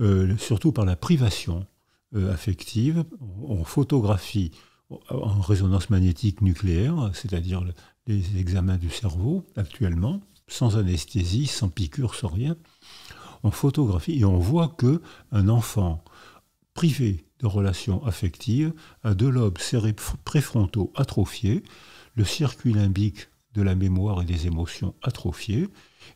euh, surtout par la privation euh, affective. On photographie en résonance magnétique nucléaire, c'est-à-dire les examens du cerveau actuellement, sans anesthésie, sans piqûre, sans rien. On photographie et on voit que un enfant privé de relations affectives a deux lobes préfrontaux atrophiés, le circuit limbique de la mémoire et des émotions atrophié,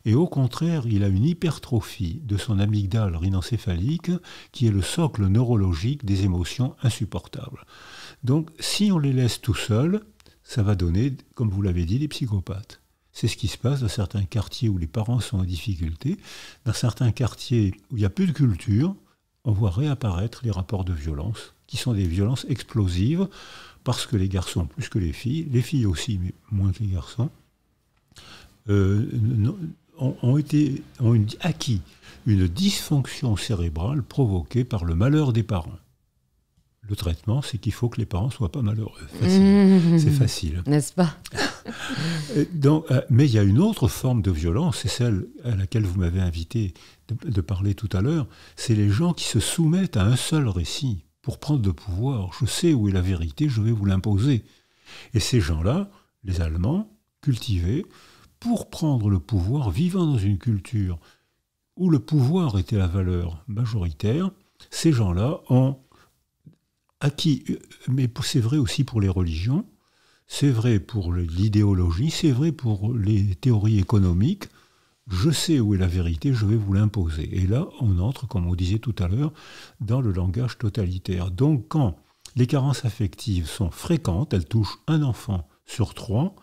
et au contraire, il a une hypertrophie de son amygdale rhinocéphalique qui est le socle neurologique des émotions insupportables. Donc si on les laisse tout seuls, ça va donner, comme vous l'avez dit, des psychopathes. C'est ce qui se passe dans certains quartiers où les parents sont en difficulté. Dans certains quartiers où il n'y a plus de culture, on voit réapparaître les rapports de violence, qui sont des violences explosives, parce que les garçons, plus que les filles, les filles aussi, mais moins que les garçons, euh, ont, été, ont acquis une dysfonction cérébrale provoquée par le malheur des parents le traitement, c'est qu'il faut que les parents soient pas malheureux. Mmh. C'est facile. N'est-ce pas (laughs) euh, Mais il y a une autre forme de violence, c'est celle à laquelle vous m'avez invité de, de, parler tout à l'heure, c'est les gens qui se soumettent à un seul récit pour prendre le pouvoir. Je sais où est la vérité, je vais vous l'imposer. Et ces gens-là, les Allemands, cultivés, pour prendre le pouvoir, vivant dans une culture où le pouvoir était la valeur majoritaire, ces gens-là ont qui, mais c'est vrai aussi pour les religions, c'est vrai pour l'idéologie, c'est vrai pour les théories économiques. Je sais où est la vérité, je vais vous l'imposer. Et là, on entre, comme on disait tout à l'heure, dans le langage totalitaire. Donc quand les carences affectives sont fréquentes, elles touchent un enfant sur trois,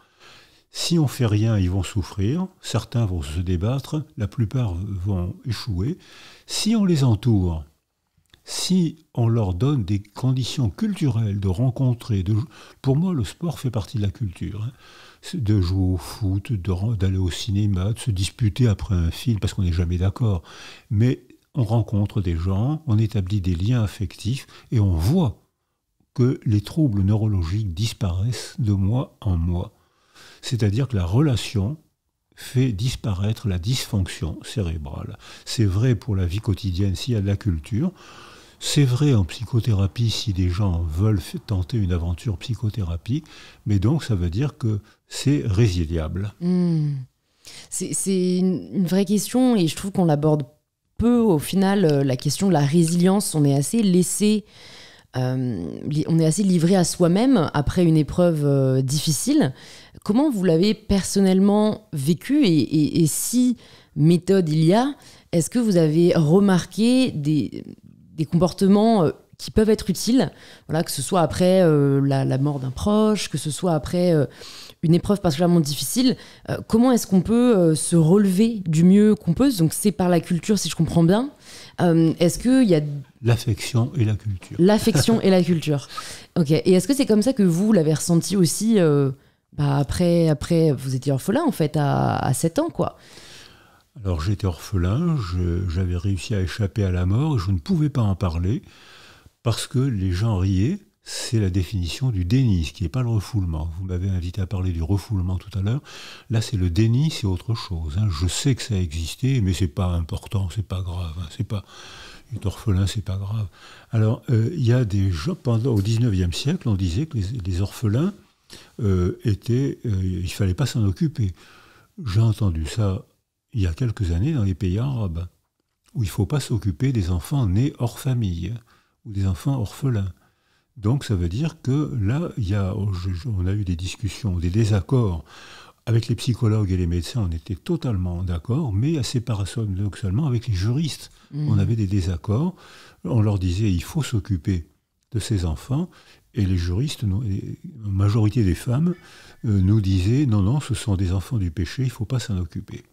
si on fait rien, ils vont souffrir, certains vont se débattre, la plupart vont échouer. Si on les entoure, si on leur donne des conditions culturelles de rencontrer, pour moi le sport fait partie de la culture, hein. de jouer au foot, d'aller au cinéma, de se disputer après un film parce qu'on n'est jamais d'accord, mais on rencontre des gens, on établit des liens affectifs et on voit que les troubles neurologiques disparaissent de mois en mois. C'est-à-dire que la relation fait disparaître la dysfonction cérébrale. C'est vrai pour la vie quotidienne s'il y a de la culture. C'est vrai en psychothérapie si des gens veulent tenter une aventure psychothérapie, mais donc ça veut dire que c'est résiliable. Hmm. C'est une, vraie question et je trouve qu'on l'aborde peu au final, euh, la question de la résilience. On est assez laissé euh, on est assez livré à soi-même après une épreuve euh, difficile. Comment vous l'avez personnellement vécu et, si méthode il y a, est-ce que vous avez remarqué des, des comportements euh, qui peuvent être utiles, voilà, que ce soit après euh, la, mort d'un proche, que ce soit après euh, une épreuve particulièrement difficile, comment est-ce qu'on peut se relever du mieux qu'on peut Donc c'est par la culture, si je comprends bien. est-ce qu'il y a... L'affection et la culture. L'affection et la (laughs) culture. Ok. Et est-ce que c'est comme ça que vous l'avez ressenti aussi bah, après, après, vous étiez orphelin en fait à, à 7 ans, quoi. Alors j'étais orphelin, j'avais réussi à échapper à la mort, et je ne pouvais pas en parler, parce que les gens riaient, c'est la définition du déni, ce qui n'est pas le refoulement. Vous m'avez invité à parler du refoulement tout à l'heure. Là, c'est le déni, c'est autre chose. Hein. Je sais que ça a existé, mais c'est pas important, c'est pas grave. Hein. C'est pas une orphelin, c'est pas grave. Alors, euh, il y a des gens pendant au 19e siècle, on disait que les, orphelins euh, étaient, euh, il fallait pas s'en occuper. J'ai entendu ça il y a quelques années dans les pays arabes, où il ne faut pas s'occuper des enfants nés hors famille ou des enfants orphelins. Donc ça veut dire que là, il y a, oh, on a eu des discussions, des désaccords. Avec les psychologues et les médecins, on était totalement d'accord, mais assez seulement avec les juristes, mmh. on avait des désaccords. On leur disait, il faut s'occuper de ces enfants, et les juristes, la majorité des femmes, euh, nous disaient non, non, ce sont des enfants du péché, il ne faut pas s'en occuper.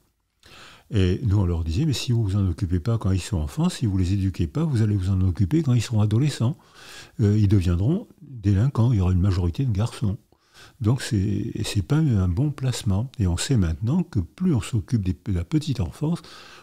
Et nous, on leur disait, mais si vous vous en occupez pas quand ils sont enfants, si vous les éduquez pas, vous allez vous en occuper quand ils seront adolescents. Euh, ils deviendront délinquants, il y aura une majorité de garçons. Donc c'est n'est pas un bon placement. Et on sait maintenant que plus on s'occupe de la petite enfance,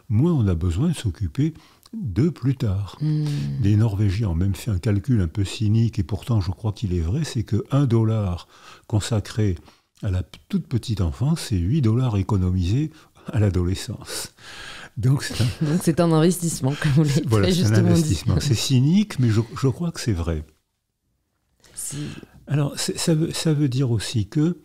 moins on a besoin de s'occuper de plus tard. Hmm. Les Norvégiens ont même fait un calcul un peu cynique, et pourtant je crois qu'il est vrai, c'est que 1 dollar consacré à la toute petite enfance, c'est 8 dollars économisés à l'adolescence. Donc c'est un... investissement, comme voilà, C'est un investissement. C'est cynique, mais je, crois que c'est vrai. Alors ça veut, dire aussi que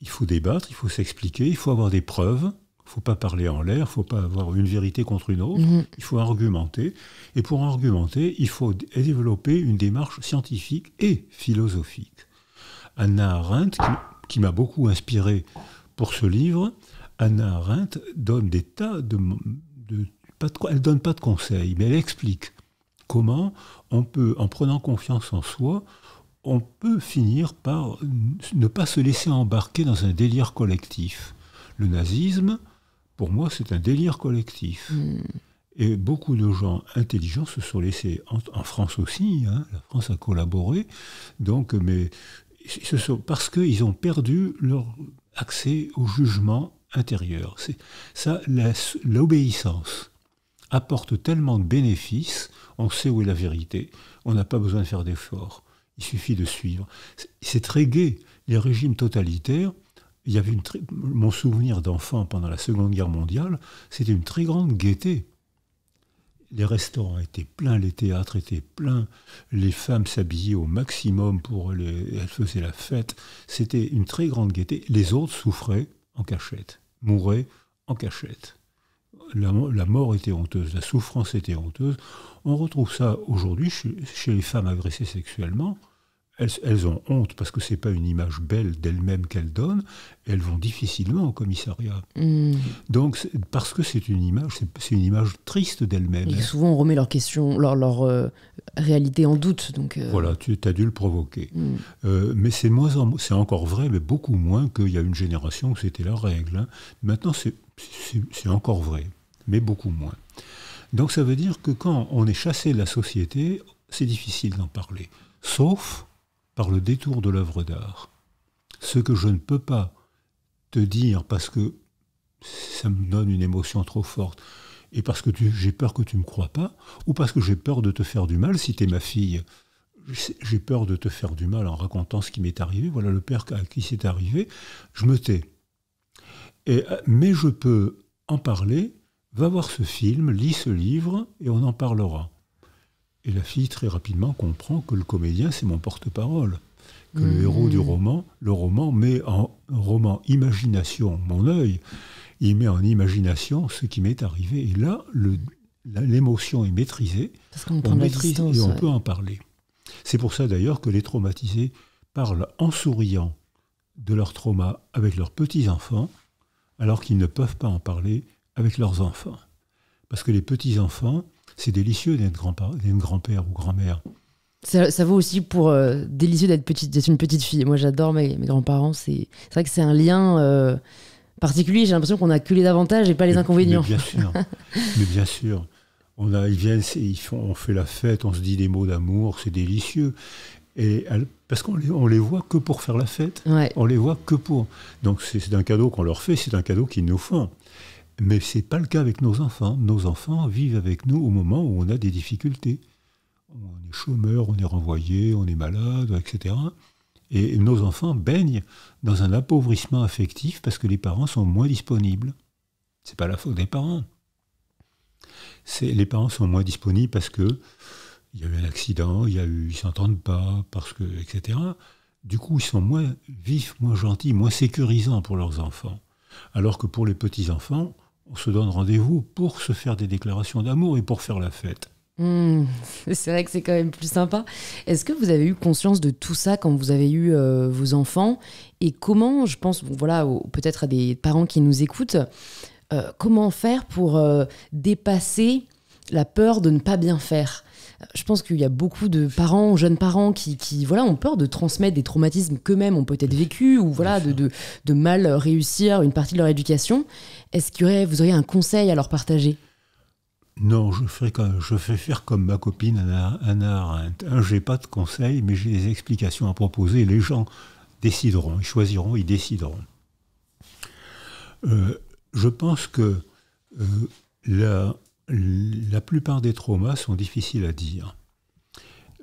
il faut débattre, il faut s'expliquer, il faut avoir des preuves. Il ne faut pas parler en l'air, il ne faut pas avoir une vérité contre une autre. Mhm. Il faut argumenter. Et pour argumenter, il faut développer une démarche scientifique et philosophique. Anna Arendt, qui m'a beaucoup inspiré pour ce livre, Anna Arendt donne des tas de, pas de, elle donne pas de conseils, mais elle explique comment on peut, en prenant confiance en soi, on peut finir par ne pas se laisser embarquer dans un délire collectif. Le nazisme, pour moi, c'est un délire collectif. Hmm. Et beaucoup de gens intelligents se sont laissés, en, France aussi, hein, la France a collaboré, donc, mais ce sont, parce qu'ils ont perdu leur accès au jugement intérieure. Ça, l'obéissance apporte tellement de bénéfices, on sait où est la vérité, on n'a pas besoin de faire d'efforts, il suffit de suivre. C'est très gai. Les régimes totalitaires, il y avait mon souvenir d'enfant pendant la Seconde Guerre mondiale, c'était une très grande gaieté. Les restaurants étaient pleins, les théâtres étaient pleins, les femmes s'habillaient au maximum pour les, elles faisaient la fête. C'était une très grande gaieté. Les autres souffraient, en cachette, mourait en cachette. La, mort était honteuse, la souffrance était honteuse. On retrouve ça aujourd'hui chez les femmes agressées sexuellement elles, ont honte parce que ce n'est pas une image belle d'elles-mêmes qu'elles donnent. Elles vont difficilement au commissariat. Hmm. Donc parce que c'est une image, c'est une image triste d'elles-mêmes. Et hein. souvent on remet leur question, leur, euh, réalité en doute. Donc euh. voilà, tu as dû le provoquer. Hmm. Euh, mais c'est encore vrai, mais beaucoup moins qu'il y a une génération où c'était la règle. Hein. Maintenant c'est c'est encore vrai, mais beaucoup moins. Donc ça veut dire que quand on est chassé de la société, c'est difficile d'en parler. Sauf par le détour de l'œuvre d'art. Ce que je ne peux pas te dire parce que ça me donne une émotion trop forte et parce que j'ai peur que tu ne me crois pas ou parce que j'ai peur de te faire du mal si tu es ma fille. J'ai peur de te faire du mal en racontant ce qui m'est arrivé. Voilà le père à qui c'est arrivé. Je me tais. Et, euh, mais je peux en parler. Va voir ce film, lis ce livre et on en parlera. Et la fille très rapidement comprend que le comédien, c'est mon porte-parole. Que le mmh. héros du roman, le roman met en roman imagination mon œil, il met en imagination ce qui m'est arrivé. Et là, l'émotion est maîtrisée, on, maîtrise et on peut en parler. C'est pour ça d'ailleurs que les traumatisés parlent en souriant de leur trauma avec leurs petits-enfants, alors qu'ils ne peuvent pas en parler avec leurs enfants. Parce que les petits-enfants, c'est délicieux d'être grand-père ou grand-mère. Ça, vaut aussi pour euh, délicieux d'être petite, une petite fille. Moi, j'adore mes, grands-parents. C'est vrai que c'est un lien euh, particulier. J'ai l'impression qu'on a que les avantages et pas les inconvénients. Mais bien sûr. (laughs) mais bien sûr. On, a, ils viennent, ils font, on fait la fête, on se dit des mots d'amour, c'est délicieux. Et parce qu'on les, on les voit que pour faire la fête. On les voit que pour. Donc c'est un cadeau qu'on leur fait, c'est un cadeau qu'ils nous font. Mais ce n'est pas le cas avec nos enfants. Nos enfants vivent avec nous au moment où on a des difficultés. On est chômeur, on est renvoyé, on est malade, etc. Et nos enfants baignent dans un appauvrissement affectif parce que les parents sont moins disponibles. Ce n'est pas la faute des parents. les parents sont moins disponibles parce qu'il y a eu un accident, il y a eu, ils s'entendent pas, parce que, etc. Du coup, ils sont moins vifs, moins gentils, moins sécurisants pour leurs enfants. Alors que pour les petits enfants, on se donne rendez-vous pour se faire des déclarations d'amour et pour faire la fête. Hmm, c'est vrai que c'est quand même plus sympa. Est-ce que vous avez eu conscience de tout ça quand vous avez eu euh, vos enfants Et comment, je pense, voilà, peut-être à des parents qui nous écoutent, euh, comment faire pour euh, dépasser la peur de ne pas bien faire je pense qu'il y a beaucoup de parents, jeunes parents, qui, voilà, ont peur de transmettre des traumatismes qu'eux-mêmes ont peut-être vécu ou voilà, de, de, mal réussir une partie de leur éducation. Est-ce que vous auriez un conseil à leur partager non, je fais, je fais faire comme ma copine Anna, Arendt. Hein, j'ai pas de conseil, mais j'ai des explications à proposer. Les gens décideront, ils choisiront, ils décideront. Euh, je pense que euh, la, la plupart des traumas sont difficiles à dire.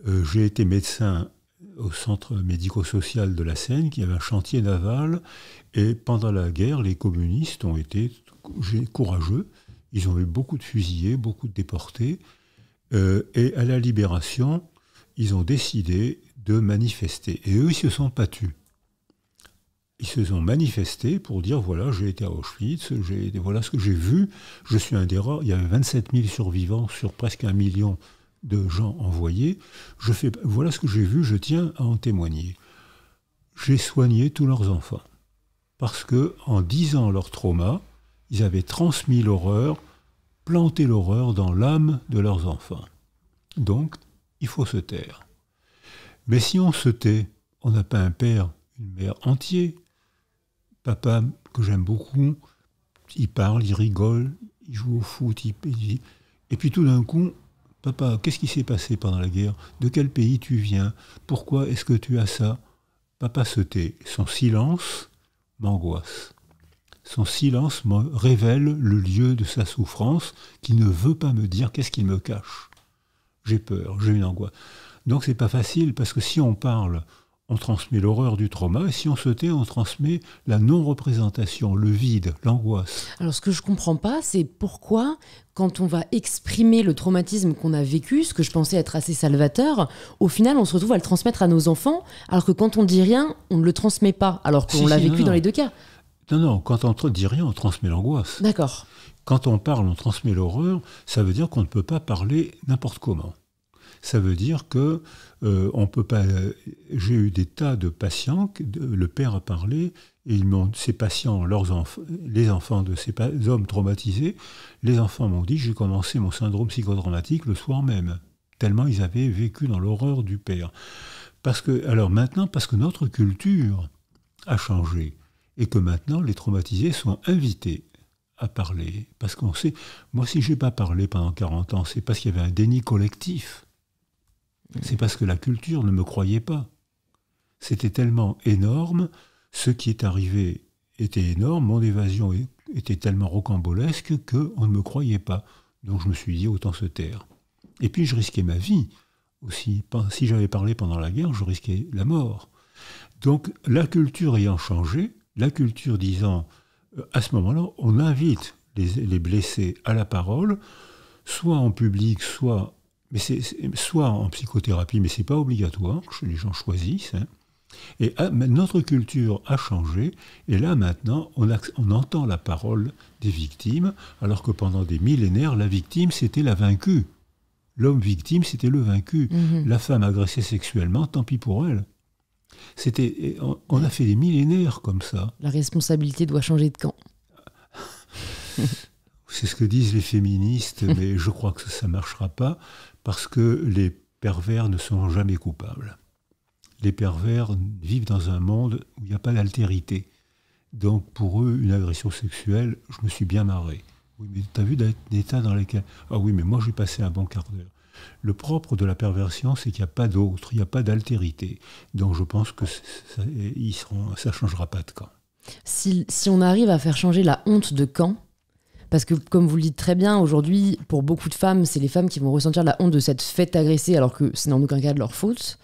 Euh, j'ai été médecin au centre médico-social de la Seine, qui avait un chantier naval, et pendant la guerre, les communistes ont été courageux. Ils ont eu beaucoup de fusillés, beaucoup de déportés, euh, et à la libération, ils ont décidé de manifester. Et eux, ils se sont battus ils se sont manifestés pour dire voilà, j'ai été à Auschwitz, voilà ce que j'ai vu, je suis un des rares. Il y avait 27 000 survivants sur presque un million de gens envoyés. Je fais, voilà ce que j'ai vu, je tiens à en témoigner. J'ai soigné tous leurs enfants parce que en disant leur trauma, ils avaient transmis l'horreur, planté l'horreur dans l'âme de leurs enfants. Donc, il faut se taire. Mais si on se tait, on n'a pas un père, une mère entier, Papa, que j'aime beaucoup, il parle, il rigole, il joue au foot, il, et puis tout d'un coup, papa, qu'est-ce qui s'est passé pendant la guerre De quel pays tu viens Pourquoi est-ce que tu as ça Papa se tait. Son silence m'angoisse. Son silence me révèle le lieu de sa souffrance qui ne veut pas me dire qu'est-ce qu'il me cache. J'ai peur, j'ai une angoisse. Donc c'est pas facile parce que si on parle on transmet l'horreur du trauma, et si on se tait, on transmet la non-représentation, le vide, l'angoisse. Alors ce que je ne comprends pas, c'est pourquoi, quand on va exprimer le traumatisme qu'on a vécu, ce que je pensais être assez salvateur, au final, on se retrouve à le transmettre à nos enfants, alors que quand on dit rien, on ne le transmet pas, alors qu'on l'a vécu dans les deux cas. Non, non, quand on dit rien, on transmet l'angoisse. D'accord. Quand on parle, on transmet l'horreur, ça veut dire qu'on ne peut pas parler n'importe comment. Ça veut dire que euh, on peut J'ai eu des tas de patients. Le père a parlé. Et ils ces patients, leurs les enfants de ces hommes traumatisés, les enfants m'ont dit j'ai commencé mon syndrome psychodramatique le soir même, tellement ils avaient vécu dans l'horreur du père. Parce que, alors maintenant, parce que notre culture a changé et que maintenant les traumatisés sont invités à parler. Parce qu'on sait, moi si j'ai pas parlé pendant 40 ans, c'est parce qu'il y avait un déni collectif. C'est parce que la culture ne me croyait pas. C'était tellement énorme, ce qui est arrivé était énorme, mon évasion était tellement rocambolesque qu'on ne me croyait pas. Donc je me suis dit, autant se taire. Et puis je risquais ma vie aussi. Si j'avais parlé pendant la guerre, je risquais la mort. Donc la culture ayant changé, la culture disant, euh, à ce moment-là, on invite les, les blessés à la parole, soit en public, soit mais c'est soit en psychothérapie, mais c'est pas obligatoire, les gens choisissent. Hein. Et ah, notre culture a changé, et là maintenant, on, entend la parole des victimes, alors que pendant des millénaires, la victime, c'était la vaincue. L'homme victime, c'était le vaincu. Mhm. La femme agressée sexuellement, tant pis pour elle. C'était, on, on a fait des millénaires comme ça. La responsabilité doit changer de camp. (laughs) C'est ce que disent les féministes, (laughs) mais je crois que ça ne marchera pas, parce que les pervers ne sont jamais coupables. Les pervers vivent dans un monde où il n'y a pas d'altérité. Donc pour eux, une agression sexuelle, je me suis bien marré. Oui, mais as vu l'état dans lequel... Ah oui, mais moi j'ai passé un bon quart d'heure. Le propre de la perversion, c'est qu'il n'y a pas d'autre, il n'y a pas d'altérité. Donc je pense que ça ne changera pas de camp. Si, si, on arrive à faire changer la honte de camp, parce que, comme vous le dites très bien, aujourd'hui, pour beaucoup de femmes, c'est les femmes qui vont ressentir la honte de cette fête agressée, alors que ce n'est en aucun cas de leur faute.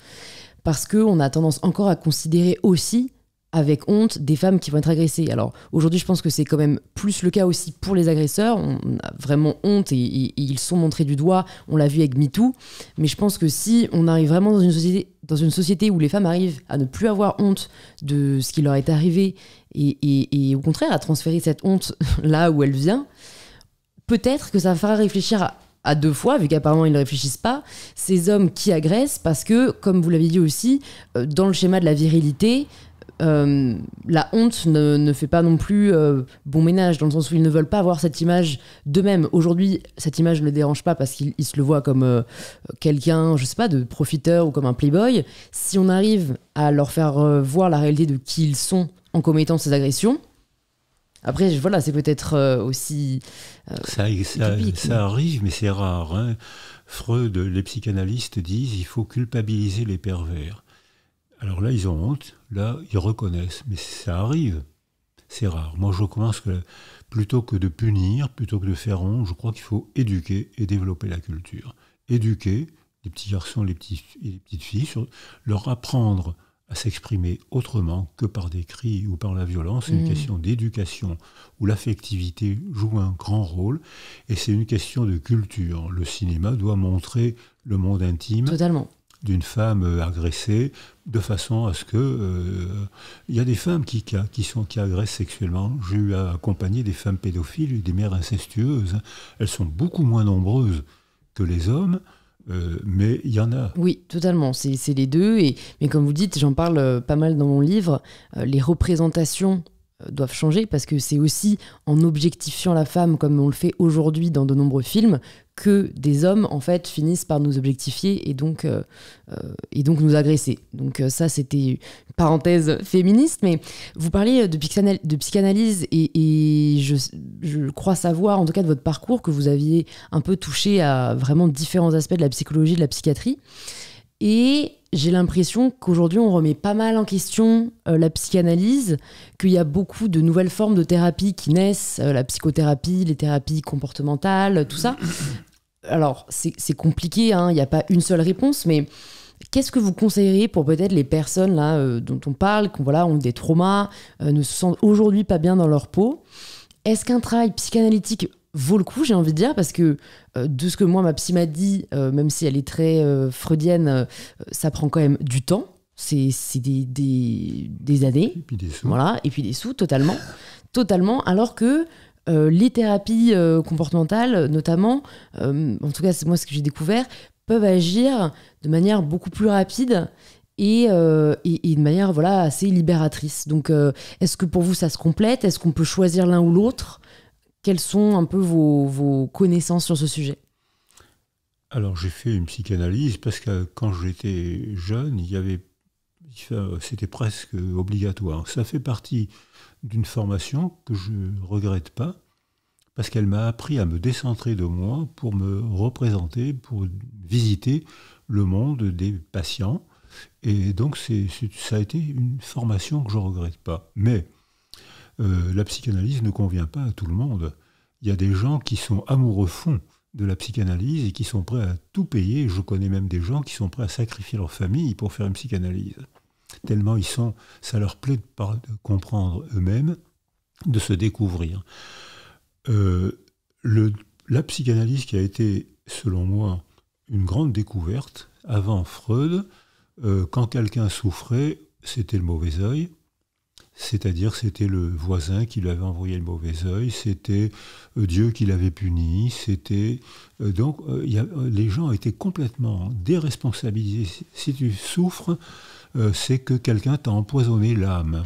Parce qu'on a tendance encore à considérer aussi, avec honte, des femmes qui vont être agressées. Alors, aujourd'hui, je pense que c'est quand même plus le cas aussi pour les agresseurs. On a vraiment honte et, ils sont montrés du doigt. On l'a vu avec MeToo. Mais je pense que si on arrive vraiment dans une société dans une société où les femmes arrivent à ne plus avoir honte de ce qui leur est arrivé et au contraire à transférer cette honte (laughs) là où elle vient, peut-être que ça fera réfléchir à, deux fois, vu qu'apparemment ils ne réfléchissent pas, ces hommes qui agressent, parce que, comme vous l'avez dit aussi, euh, dans le schéma de la virilité, euh, la honte ne, fait pas non plus euh, bon ménage, dans le sens où ils ne veulent pas avoir cette image d'eux-mêmes. Aujourd'hui, cette image ne les dérange pas parce qu'ils se le voient comme quelqu'un, je sais pas, de profiteur ou comme un playboy. Si on arrive à leur faire voir la réalité de qui ils sont en commettant ces agressions, après, voilà, c'est peut-être euh, aussi. Euh, ça, arrive, mais c'est rare. Hein. Freud, les psychanalystes disent il faut culpabiliser les pervers. Alors là, ils ont honte, là, ils reconnaissent, mais ça arrive. C'est rare. Moi, je commence que plutôt que de punir, plutôt que de faire honte, je crois qu'il faut éduquer et développer la culture. Éduquer les petits garçons les, et les petites filles, leur apprendre à s'exprimer autrement que par des cris ou par la violence. C'est une mm. question d'éducation où l'affectivité joue un grand rôle et c'est une question de culture. Le cinéma doit montrer le monde intime. d'une femme euh, agressée de façon à ce que euh, il y a des femmes qui, qui sont qui agressent sexuellement. J'ai eu à accompagner des femmes pédophiles, des mères incestueuses. Elles sont beaucoup moins nombreuses que les hommes. Euh, mais il y en a. Oui, totalement. C'est les deux. Et, mais comme vous dites, j'en parle euh, pas mal dans mon livre, euh, les représentations doivent changer parce que c'est aussi en objectifiant la femme comme on le fait aujourd'hui dans de nombreux films que des hommes en fait finissent par nous objectifier et donc euh, euh, et donc nous agresser. Donc euh, ça c'était une parenthèse féministe, mais vous parliez de, psychanalyse, de psychanalyse et, et je, je, crois savoir en tout cas de votre parcours que vous aviez un peu touché à vraiment différents aspects de la psychologie, de la psychiatrie et j'ai l'impression qu'aujourd'hui on remet pas mal en question la psychanalyse, qu'il y a beaucoup de nouvelles formes de thérapie qui naissent, la psychothérapie, les thérapies comportementales, tout ça alors c'est compliqué, hein, il n'y a pas une seule réponse, mais qu'est-ce que vous conseilleriez pour peut-être les personnes là euh, dont on parle, qui voilà, ont des traumas, euh, ne se sentent aujourd'hui pas bien dans leur peau Est-ce qu'un travail psychanalytique vaut le coup, j'ai envie de dire, parce que euh, de ce que moi ma psy m'a dit, même si elle est très freudienne, ça prend quand même du temps. C'est des, des, années. puis Voilà, et puis des sous, totalement. totalement, alors que euh, les thérapies euh, comportementales, notamment, euh, en tout cas, c'est moi ce que j'ai découvert, peuvent agir de manière beaucoup plus rapide et, de manière voilà assez libératrice. Donc, est-ce que pour vous ça se complète Est-ce qu'on peut choisir l'un ou l'autre Quelles sont un peu vos, vos connaissances sur ce sujet Alors, j'ai fait une psychanalyse parce que quand j'étais jeune, il y avait euh, c'était presque obligatoire. Ça fait partie d'une formation que je ne regrette pas, parce qu'elle m'a appris à me décentrer de moi pour me représenter, pour visiter le monde des patients. Et donc ça a été une formation que je ne regrette pas. Mais euh, la psychanalyse ne convient pas à tout le monde. Il y a des gens qui sont amoureux fonds de la psychanalyse et qui sont prêts à tout payer. Je connais même des gens qui sont prêts à sacrifier leur famille pour faire une psychanalyse tellement ils sont, ça leur plaît de, comprendre eux-mêmes, de se découvrir. Euh, la psychanalyse qui a été, selon moi, une grande découverte, avant Freud, euh, quand quelqu'un souffrait, c'était le mauvais œil, c'est-à-dire c'était le voisin qui lui avait envoyé le mauvais œil, c'était euh, Dieu qui l'avait puni, c'était... donc les gens étaient complètement déresponsabilisés. Si tu souffres, euh, c'est que quelqu'un t'a empoisonné l'âme.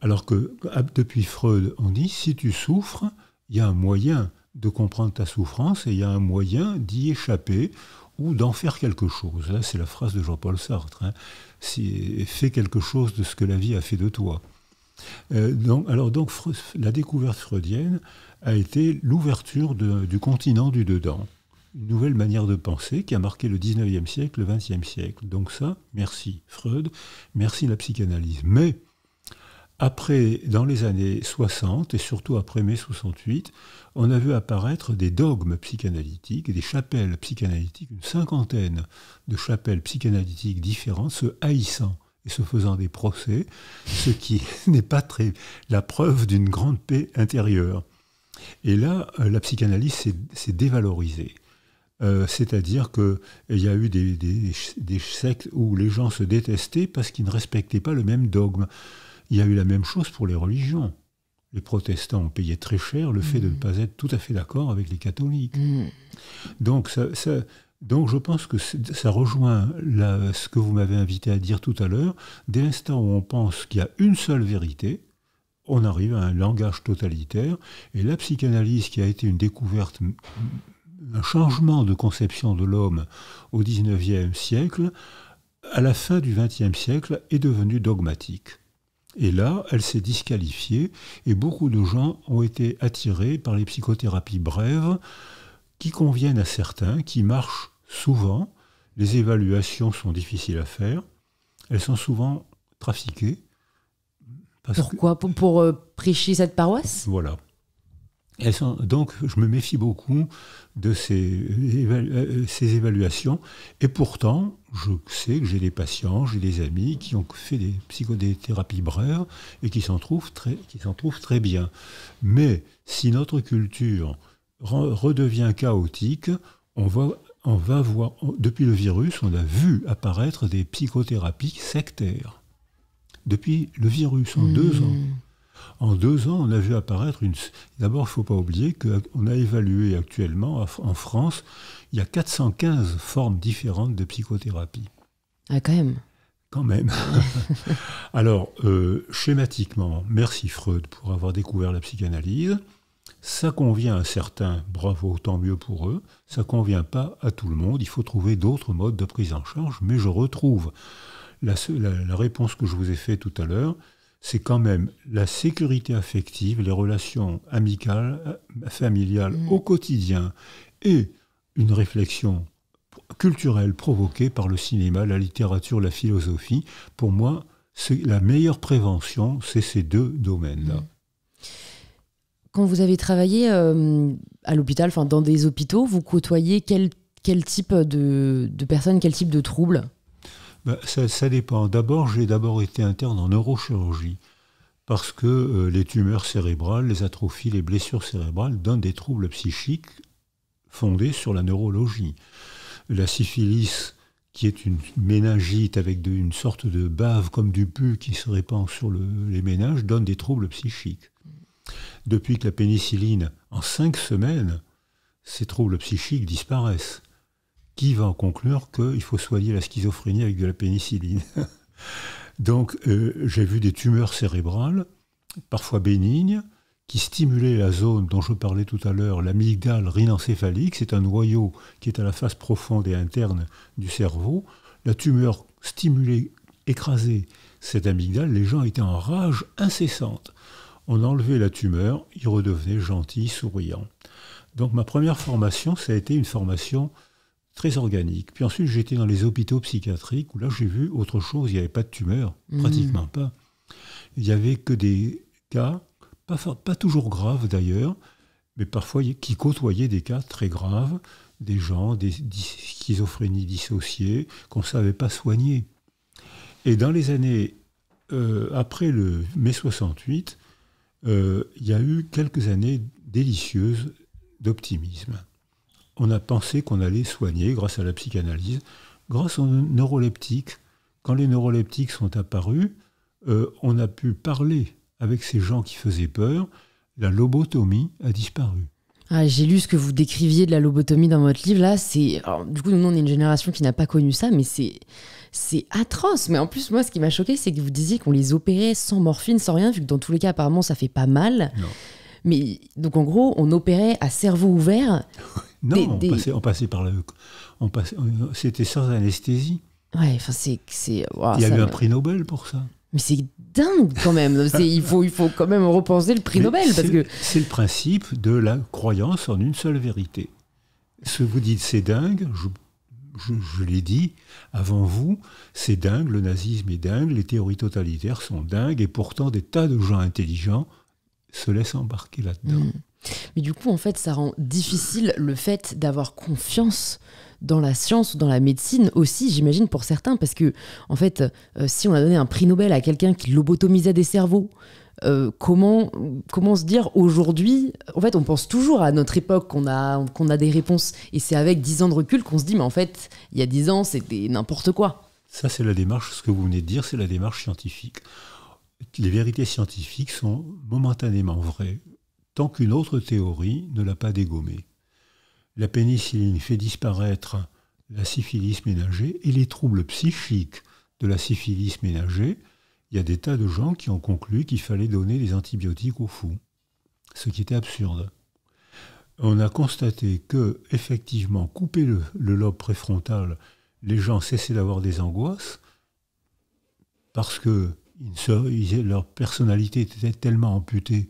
Alors que ah, depuis Freud, on dit, si tu souffres, il y a un moyen de comprendre ta souffrance et il y a un moyen d'y échapper ou d'en faire quelque chose. c'est la phrase de Jean-Paul Sartre. Hein. Fais quelque chose de ce que la vie a fait de toi. Euh, alors donc, la découverte freudienne a été l'ouverture du continent du dedans une nouvelle manière de penser qui a marqué le 19e siècle, le 20e siècle. Donc ça, merci Freud, merci la psychanalyse. Mais après, dans les années 60 et surtout après mai 68, on a vu apparaître des dogmes psychanalytiques des chapelles psychanalytiques, une cinquantaine de chapelles psychanalytiques différentes se haïssant et se faisant des procès, ce qui (laughs) n'est pas très la preuve d'une grande paix intérieure. Et là, euh, la psychanalyse s'est dévalorisée. Euh, c'est-à-dire qu'il euh, y a eu des, sectes où les gens se détestaient parce qu'ils ne respectaient pas le même dogme. Il y a eu la même chose pour les religions. Les protestants ont payé très cher le fait de ne mm. pas être tout à fait d'accord avec les catholiques. Mm. Donc, donc je pense que ça rejoint ce que vous m'avez invité à dire tout à l'heure. Dès l'instant où on pense qu'il y a une seule vérité, on arrive à un langage totalitaire. Et la psychanalyse, qui a été une découverte un changement de conception de l'homme au XIXe siècle, à la fin du XXe siècle, est devenu dogmatique. Et là, elle s'est disqualifiée et beaucoup de gens ont été attirés par les psychothérapies brèves qui conviennent à certains, qui marchent souvent. Les évaluations sont difficiles à faire. Elles sont souvent trafiquées. Pourquoi Pour, euh, prêcher cette paroisse Voilà donc, je me méfie beaucoup de euh, euh, ces, évaluations. Et pourtant, je sais que j'ai des patients, j'ai des amis qui ont fait des psychothérapies brèves et qui s'en trouvent, très, bien. Mais si notre culture redevient chaotique, on va, voir, depuis le virus, on a vu apparaître des psychothérapies sectaires. Depuis le virus, en hmm. deux ans. En deux ans, on a vu apparaître une... D'abord, il ne faut pas oublier qu'on a évalué actuellement en France, il y a 415 formes différentes de psychothérapie. Ah, quand même quand même. (laughs) Alors, euh, schématiquement, merci Freud pour avoir découvert la psychanalyse. Ça convient à certains, bravo, tant mieux pour eux. Ça ne convient pas à tout le monde. Il faut trouver d'autres modes de prise en charge. Mais je retrouve la réponse que je vous ai faite tout à l'heure c'est quand même la sécurité affective, les relations amicales, euh, familiales mm. au quotidien et une réflexion culturelle provoquée par le cinéma, la littérature, la philosophie. Pour moi, c'est la meilleure prévention, c'est ces deux domaines-là. Mm. Quand vous avez travaillé euh, à l'hôpital, dans des hôpitaux, vous côtoyez quel, type de, de personnes, quel type de troubles bah, ça, dépend. D'abord, j'ai d'abord été interne en neurochirurgie, parce que euh, les tumeurs cérébrales, les atrophies, les blessures cérébrales donnent des troubles psychiques fondés sur la neurologie. La syphilis, qui est une méningite avec une sorte de bave comme du pus qui se répand sur les ménages, donne des troubles psychiques. Depuis que la pénicilline, en cinq semaines, ces troubles psychiques disparaissent qui va en conclure qu'il faut soigner la schizophrénie avec de la pénicilline. (laughs) Donc euh, j'ai vu des tumeurs cérébrales, parfois bénignes, qui stimulaient la zone dont je parlais tout à l'heure, l'amygdale rhinencéphalique, c'est un noyau qui est à la face profonde et interne du cerveau. La tumeur stimulait, écrasait cette amygdale, les gens étaient en rage incessante. On enlevait la tumeur, ils redevenaient gentils, souriants. Donc ma première formation, ça a été une formation très organique. Puis ensuite, j'étais dans les hôpitaux psychiatriques où là, j'ai vu autre chose. Il n'y avait pas de tumeur, hmm. pratiquement pas. Il n'y avait que des cas, pas, toujours graves d'ailleurs, mais parfois qui côtoyaient des cas très graves, des gens, des, schizophrénies dissociées, qu'on ne savait pas soigner. Et dans les années euh, après le mai 68, euh, il y a eu quelques années délicieuses d'optimisme on a pensé qu'on allait soigner grâce à la psychanalyse, grâce aux neuroleptiques. Quand les neuroleptiques sont apparus, euh, on a pu parler avec ces gens qui faisaient peur. La lobotomie a disparu. Ah, J'ai lu ce que vous décriviez de la lobotomie dans votre livre. Là, c'est du coup, nous, on est une génération qui n'a pas connu ça, mais c'est c'est atroce. Mais en plus, moi, ce qui m'a choqué, c'est que vous disiez qu'on les opérait sans morphine, sans rien, vu que dans tous les cas, apparemment, ça fait pas mal. Mais donc, en gros, on opérait à cerveau ouvert. (laughs) Non, on, Passait, par le. On c'était sans anesthésie. Ouais, enfin, c'est. Il y a eu un prix Nobel pour ça. Mais c'est dingue quand même. (laughs) il, faut, il faut quand même repenser le prix Nobel. C'est, parce que... c'est le principe de la croyance en une seule vérité. Ce que vous dites c'est dingue, je l'ai dit avant vous, c'est dingue, le nazisme est dingue, les théories totalitaires sont dingues, et pourtant des tas de gens intelligents se laisse embarquer là-dedans. Mm. Mais du coup, en fait, ça rend difficile le fait d'avoir confiance dans la science ou dans la médecine aussi, j'imagine, pour certains, parce que, en fait, euh, si on a donné un prix Nobel à quelqu'un qui lobotomisait des cerveaux, euh, comment, comment se dire aujourd'hui En fait, on pense toujours à notre époque qu'on a, qu'on a des réponses, et c'est avec dix ans de recul qu'on se dit, mais en fait, il y a dix ans, c'était n'importe quoi. Ça, c'est la démarche, ce que vous venez de dire, c'est la démarche scientifique les vérités scientifiques sont momentanément vraies tant qu'une autre théorie ne l'a pas dégommée. La pénicilline fait disparaître la syphilis ménagée et les troubles psychiques de la syphilis ménagée. Il y a des tas de gens qui ont conclu qu'il fallait donner des antibiotiques aux fous, ce qui était absurde. On a constaté que, effectivement, couper le, le lobe préfrontal, les gens cessaient d'avoir des angoisses parce que leur personnalité était tellement amputée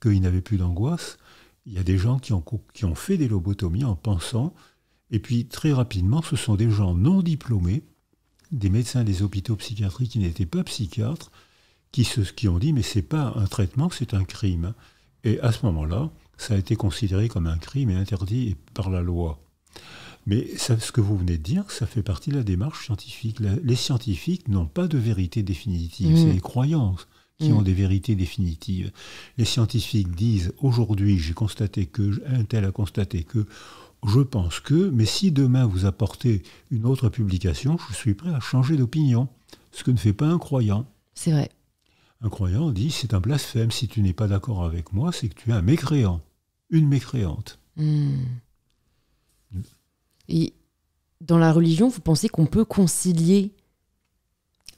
qu'ils n'avaient plus d'angoisse. Il y a des gens qui ont, fait des lobotomies en pensant, et puis très rapidement, ce sont des gens non diplômés, des médecins des hôpitaux psychiatriques qui n'étaient pas psychiatres, qui, qui ont dit mais c'est pas un traitement, c'est un crime. Et à ce moment-là, ça a été considéré comme un crime et interdit par la loi. Mais ce que vous venez de dire, ça fait partie de la démarche scientifique. les scientifiques n'ont pas de vérité définitive, mm. c'est les croyances qui mm. ont des vérités définitives. Les scientifiques disent aujourd'hui, j'ai constaté que, un tel a constaté que, je pense que, mais si demain vous apportez une autre publication, je suis prêt à changer d'opinion, ce que ne fait pas un croyant. C'est vrai. Un croyant dit c'est un blasphème, si tu n'es pas d'accord avec moi, c'est que tu es un mécréant, une mécréante. Mm. Et dans la religion, vous pensez qu'on peut concilier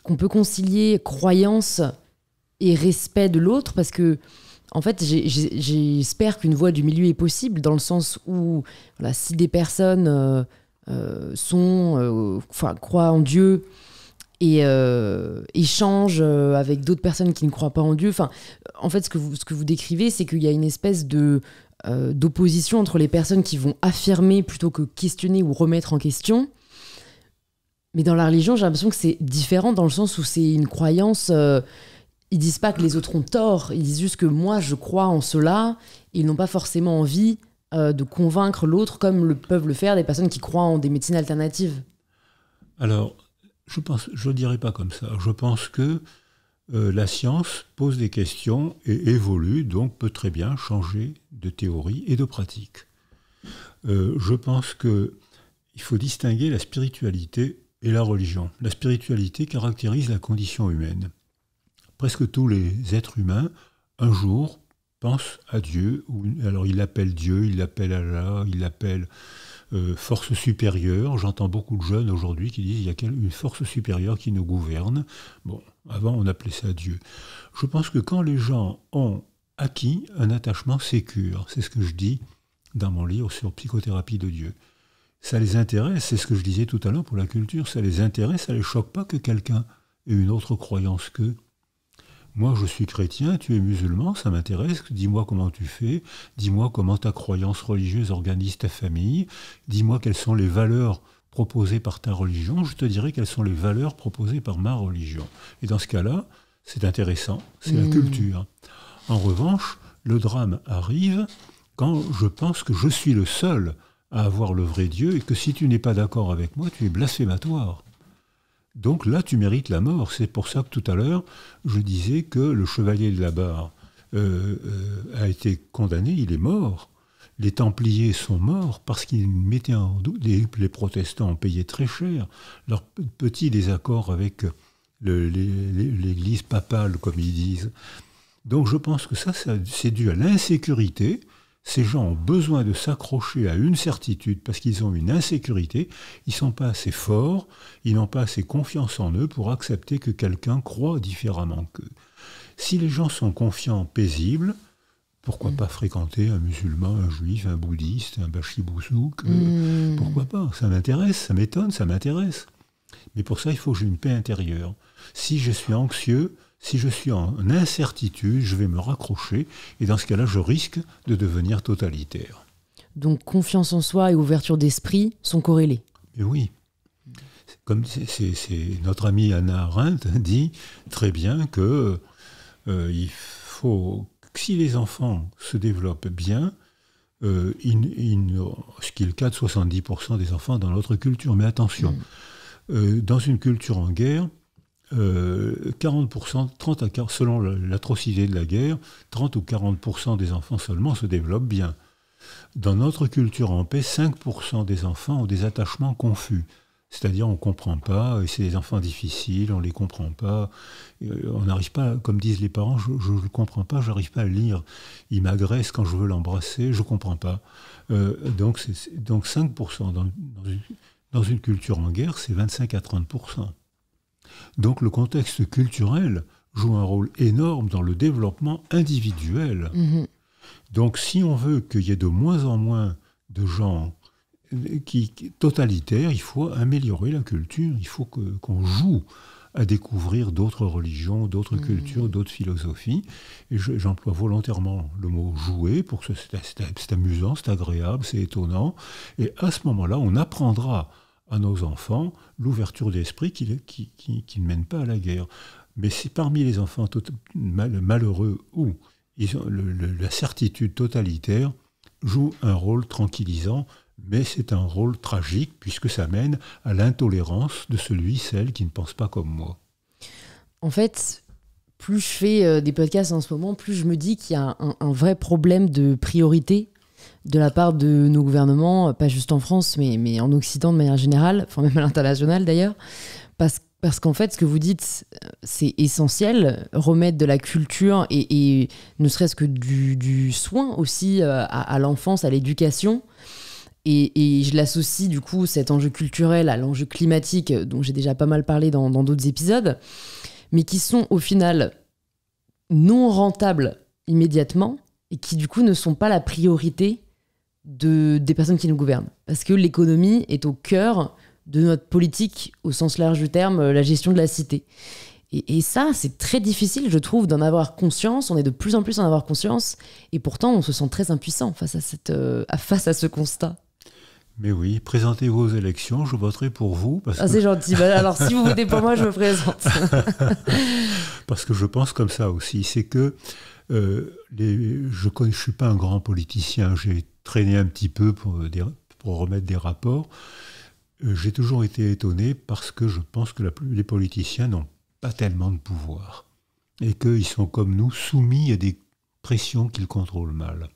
qu'on peut concilier croyance et respect de l'autre parce que en fait, j'espère qu'une voie du milieu est possible dans le sens où voilà, si des personnes euh, euh, sont, euh, enfin, croient en Dieu et échangent avec d'autres personnes qui ne croient pas en Dieu, enfin, en fait, ce que vous, ce que vous décrivez, c'est qu'il y a une espèce de euh, d'opposition entre les personnes qui vont affirmer plutôt que questionner ou remettre en question. Mais dans la religion, j'ai l'impression que c'est différent dans le sens où c'est une croyance. Euh, ils disent pas que les autres ont tort, ils disent juste que moi je crois en cela. ils n'ont pas forcément envie euh, de convaincre l'autre comme le, peuvent le faire des personnes qui croient en des médecines alternatives. Alors, je ne je dirais pas comme ça. Je pense que euh, la science pose des questions et évolue, donc peut très bien changer de théorie et de pratique. Euh, je pense qu'il faut distinguer la spiritualité et la religion. La spiritualité caractérise la condition humaine. Presque tous les êtres humains, un jour, pensent à Dieu, ou, alors ils l'appellent Dieu, ils l'appellent Allah, ils l'appelle euh, force supérieure. J'entends beaucoup de jeunes aujourd'hui qui disent qu'il y a une force supérieure qui nous gouverne. Bon, avant, on appelait ça Dieu. Je pense que quand les gens ont acquis un attachement sécure, c'est ce que je dis dans mon livre sur psychothérapie de Dieu, ça les intéresse, c'est ce que je disais tout à l'heure pour la culture, ça les intéresse, ça les choque pas que quelqu'un ait une autre croyance que Moi, je suis chrétien, tu es musulman, ça m'intéresse. Dis-moi comment tu fais, dis-moi comment ta croyance religieuse organise ta famille, dis-moi quelles sont les valeurs proposées par ta religion, je te dirai quelles sont les valeurs proposées par ma religion. Et dans ce cas-là, c'est intéressant, c'est la mm. culture. En revanche, le drame arrive quand je pense que je suis le seul à avoir le vrai Dieu et que si tu n'es pas d'accord avec moi, tu es blasphématoire. Donc là, tu mérites la mort. C'est pour ça que tout à l'heure, je disais que le chevalier de la barre euh, euh, a été condamné, il est mort les Templiers sont morts parce qu'ils mettaient en doute, les, protestants ont payé très cher leur petit désaccord avec euh, l'Église papale, comme ils disent. Donc je pense que ça, c'est dû à l'insécurité. Ces gens ont besoin de s'accrocher à une certitude parce qu'ils ont une insécurité. Ils sont pas assez forts, ils n'ont pas assez confiance en eux pour accepter que quelqu'un croit différemment qu'eux. Si les gens sont confiants, paisibles, pourquoi mm. pas fréquenter un musulman, un juif, un bouddhiste, un bachibouzouk mm. Pourquoi pas Ça m'intéresse, ça m'étonne, ça m'intéresse. Mais pour ça, il faut que j'ai une paix intérieure. Si je suis anxieux, si je suis en incertitude, je vais me raccrocher et dans ce cas-là, je risque de devenir totalitaire. Donc confiance en soi et ouverture d'esprit sont corrélés. oui. Comme notre ami Anna Arendt dit très bien que euh, il faut si les enfants se développent bien, euh, ce qui est le cas de 70% des enfants dans notre culture, mais attention, mm. euh, dans une culture en guerre, 40%, euh, 30 à selon l'atrocité de la guerre, 30 ou 40% des enfants seulement se développent bien. Dans notre culture en paix, 5% des enfants ont des attachements confus. C'est-à-dire, on ne comprend pas, et euh, c'est des enfants difficiles, on ne les comprend pas, euh, on n'arrive pas, comme disent les parents, je ne comprends pas, je n'arrive pas à lire. Il m'agresse quand je veux l'embrasser, je ne comprends pas. Euh, donc, c'est donc 5% dans, dans, une, dans, une, culture en guerre, c'est 25 à 30%. Donc le contexte culturel joue un rôle énorme dans le développement individuel. Mm-hmm. Donc si on veut qu'il y ait de moins en moins de gens qui, totalitaire, il faut améliorer la culture, il faut qu'on joue à découvrir d'autres religions, d'autres mm. cultures, d'autres philosophies. j'emploie volontairement le mot jouer pour que c'est, amusant, c'est agréable, c'est étonnant. Et à ce moment-là, on apprendra à nos enfants l'ouverture d'esprit qui, qui, ne mène pas à la guerre. Mais c'est parmi les enfants malheureux ou ils ont la certitude totalitaire joue un rôle tranquillisant, mais c'est un rôle tragique puisque ça mène à l'intolérance de celui, celle qui ne pense pas comme moi. En fait, plus je fais euh, des podcasts en ce moment, plus je me dis qu'il y a un, vrai problème de priorité de la part de nos gouvernements, pas juste en France, mais, en Occident de manière générale, enfin même à l'international d'ailleurs, parce qu'en fait, ce que vous dites, c'est essentiel, remettre de la culture et, ne serait-ce que du, soin aussi euh, à l'enfance, à l'éducation, et, je l'associe du coup cet enjeu culturel à l'enjeu climatique euh, dont j'ai déjà pas mal parlé dans d'autres épisodes, mais qui sont au final non rentables immédiatement et qui du coup ne sont pas la priorité de, des personnes qui nous gouvernent. Parce que l'économie est au cœur de notre politique au sens large du terme, euh, la gestion de la cité. Et, ça, c'est très difficile, je trouve, d'en avoir conscience. On est de plus en plus en avoir conscience. Et pourtant, on se sent très impuissant face à, cette, euh, face à ce constat. Mais oui, présentez vos élections, je voterai pour vous. Parce ah, c'est gentil. Bah, alors, si vous votez pour moi, je me présente. (laughs) parce que je pense comme ça aussi. C'est que euh, les, je ne suis pas un grand politicien. J'ai traîné un petit peu pour, euh, pour remettre des rapports. Euh, j'ai toujours été étonné parce que je pense que les politiciens n'ont pas tellement de pouvoir et qu'ils sont comme nous soumis à des pressions qu'ils contrôlent mal.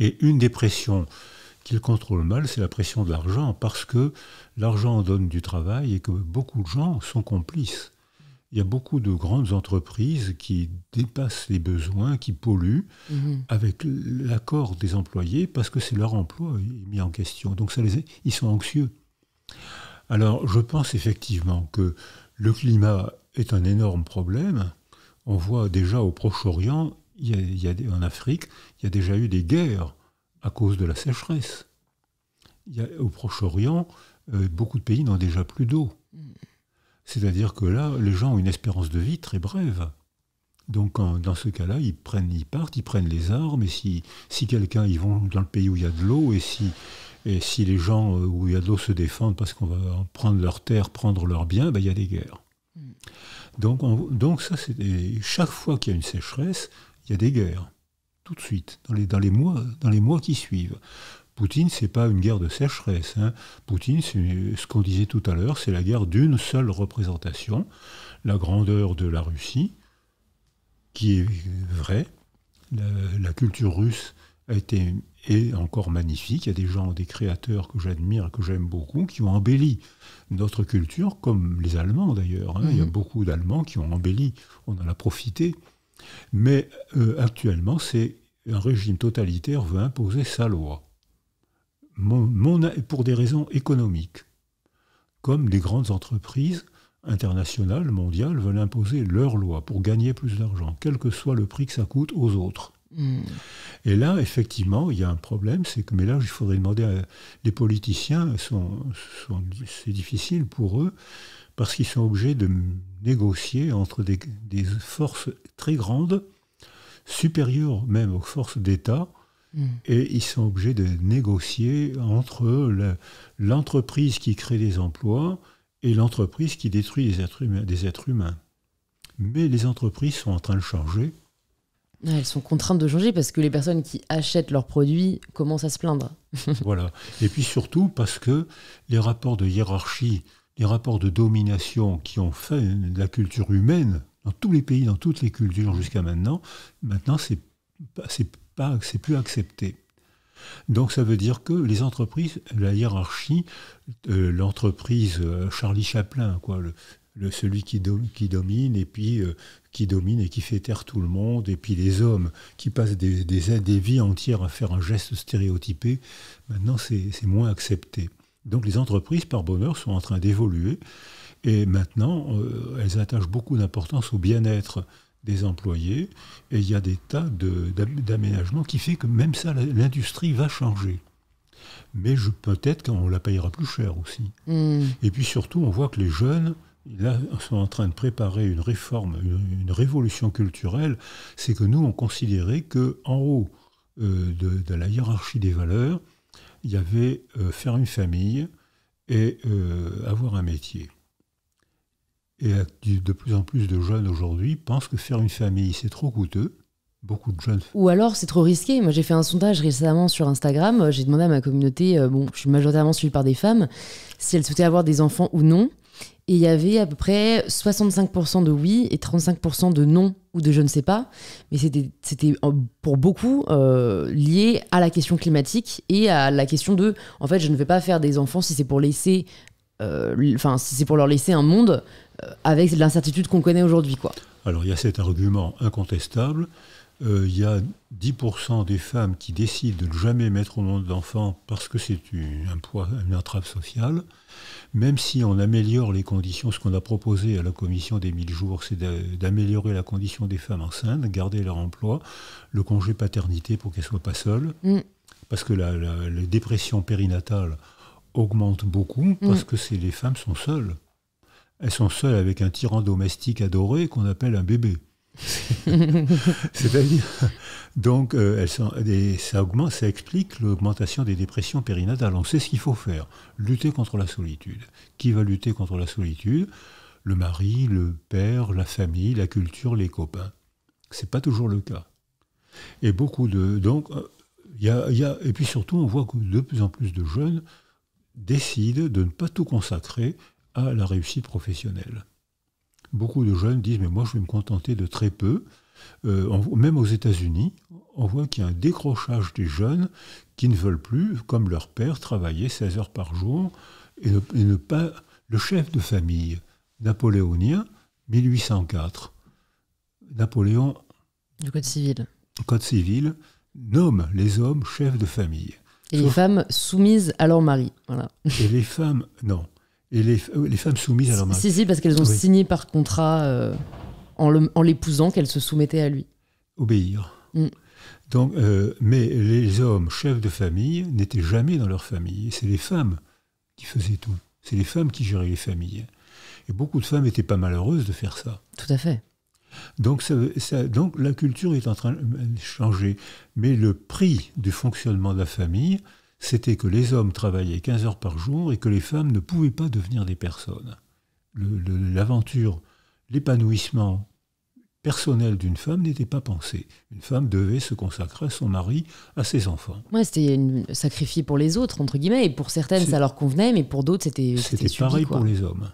Et une des pressions qu'il contrôle mal, c'est la pression de l'argent, parce que l'argent donne du travail et que beaucoup de gens sont complices. Il y a beaucoup de grandes entreprises qui dépassent les besoins, qui polluent, mhm. avec l'accord des employés, parce que c'est leur emploi mis en question. Donc ça les ils sont anxieux. Alors je pense effectivement que le climat est un énorme problème. On voit déjà au Proche-Orient, il en Afrique, il y a déjà eu des guerres à cause de la sécheresse. Il y a, au Proche-Orient, euh, beaucoup de pays n'ont déjà plus d'eau. Mm. C'est-à-dire que là, les gens ont une espérance de vie très brève. Donc dans ce cas-là, ils prennent, ils partent, ils prennent les armes, et si, si quelqu'un, ils vont dans le pays où il y a de l'eau, et si, si les gens euh, où il y a de l'eau se défendent parce qu'on va prendre leur terre, prendre leurs biens, ben, il y a des guerres. Mm. Donc, donc ça, c'est chaque fois qu'il y a une sécheresse, il y a des guerres tout de suite, dans les, mois, qui suivent. Poutine, c'est pas une guerre de sécheresse. Hein. Poutine, c'est ce qu'on disait tout à l'heure, c'est la guerre d'une seule représentation, la grandeur de la Russie, qui est vraie. La, culture russe a été est encore magnifique. Il y a des gens, des créateurs que j'admire, que j'aime beaucoup, qui ont embelli notre culture, comme les Allemands d'ailleurs. Hein. Il y a mm-hmm. beaucoup d'Allemands qui ont embelli. On en a profité mais euh, actuellement, c'est un régime totalitaire veut imposer sa loi, mon, pour des raisons économiques. Comme les grandes entreprises internationales, mondiales, veulent imposer leur loi pour gagner plus d'argent, quel que soit le prix que ça coûte aux autres. Hmm. Et là, effectivement, il y a un problème, c'est que, mais là, il faudrait demander à des politiciens, c'est difficile pour eux parce qu'ils sont obligés de négocier entre des, forces très grandes, supérieures même aux forces d'État, hmm. et ils sont obligés de négocier entre l'entreprise qui crée des emplois et l'entreprise qui détruit des êtres, humains, des êtres humains. Mais les entreprises sont en train de changer. Ah, elles sont contraintes de changer parce que les personnes qui achètent leurs produits commencent à se plaindre. (laughs) voilà. Et puis surtout parce que les rapports de hiérarchie les rapports de domination qui ont fait la culture humaine dans tous les pays, dans toutes les cultures jusqu'à maintenant, maintenant c'est pas c'est plus accepté. Donc ça veut dire que les entreprises, la hiérarchie, euh, l'entreprise euh, Charlie Chaplin, quoi, celui qui, domine et puis euh, qui domine et qui fait taire tout le monde, et puis les hommes qui passent des, des vies entières à faire un geste stéréotypé, maintenant c'est moins accepté. Donc les entreprises, par bonheur, sont en train d'évoluer. Et maintenant, euh, elles attachent beaucoup d'importance au bien-être des employés. Et il y a des tas d'aménagements qui font que même ça, l'industrie va changer. Mais peut-être qu'on la payera plus cher aussi. Hmm. Et puis surtout, on voit que les jeunes, là, sont en train de préparer une réforme, une, révolution culturelle. C'est que nous, on considérait qu'en haut euh, de la hiérarchie des valeurs, il y avait euh, faire une famille et euh, avoir un métier. Et euh, de plus en plus de jeunes aujourd'hui pensent que faire une famille, c'est trop coûteux. Beaucoup de jeunes. Ou alors c'est trop risqué. Moi j'ai fait un sondage récemment sur Instagram. J'ai demandé à ma communauté, bon, je suis majoritairement suivie par des femmes, si elles souhaitaient avoir des enfants ou non. Et il y avait à peu près 65% de oui et 35% de non ou de je ne sais pas. Mais c'était euh, pour beaucoup euh, lié à la question climatique et à la question de, en fait, je ne vais pas faire des enfants si c'est pour laisser, euh, enfin, si c'est pour leur laisser un monde avec l'incertitude qu'on connaît aujourd'hui, quoi. Alors il y a cet argument incontestable il euh, y a 10% des femmes qui décident de ne jamais mettre au monde d'enfants parce que c'est un poids, une entrave sociale, même si on améliore les conditions, ce qu'on a proposé à la commission des 1000 jours, c'est d'améliorer la condition des femmes enceintes, garder leur emploi, le congé paternité pour qu'elles ne soient pas seules, mm. parce que la, dépression périnatale augmente beaucoup, mm. parce que les femmes sont seules. Elles sont seules avec un tyran domestique adoré qu'on appelle un bébé. (laughs) C'est-à-dire, donc, euh, ça augmente, ça explique l'augmentation des dépressions périnatales. On sait ce qu'il faut faire lutter contre la solitude. Qui va lutter contre la solitude Le mari, le père, la famille, la culture, les copains. n'est pas toujours le cas. Et beaucoup de donc, euh, et puis surtout, on voit que de plus en plus de jeunes décident de ne pas tout consacrer à la réussite professionnelle beaucoup de jeunes disent mais moi je vais me contenter de très peu. Euh, même aux États-Unis, on voit qu'il y a un décrochage des jeunes qui ne veulent plus, comme leur père, travailler 16 heures par jour et ne, pas. Le chef de famille napoléonien, 1804, Napoléon. Du Code civil. Code civil nomme les hommes chefs de famille. Et les femmes soumises à leur mari. Voilà. Et les femmes, non et les, euh, les femmes soumises à leur mari. Si, si, parce qu'elles ont signé par contrat euh, en l'épousant qu'elles se soumettaient à lui. Obéir. Mm. Donc, euh, mais les hommes chefs de famille n'étaient jamais dans leur famille. C'est les femmes qui faisaient tout. C'est les femmes qui géraient les familles. Et beaucoup de femmes n'étaient pas malheureuses de faire ça. Tout à fait. Donc, donc la culture est en train de changer. Mais le prix du fonctionnement de la famille, c'était que les hommes travaillaient 15 heures par jour et que les femmes ne pouvaient pas devenir des personnes. L'aventure, l'épanouissement personnel d'une femme n'était pas pensé. Une femme devait se consacrer à son mari, à ses enfants. C'était c'était sacrifié pour les autres, entre guillemets, et pour certaines ça leur convenait, mais pour d'autres c'était... C'était pareil pour les hommes.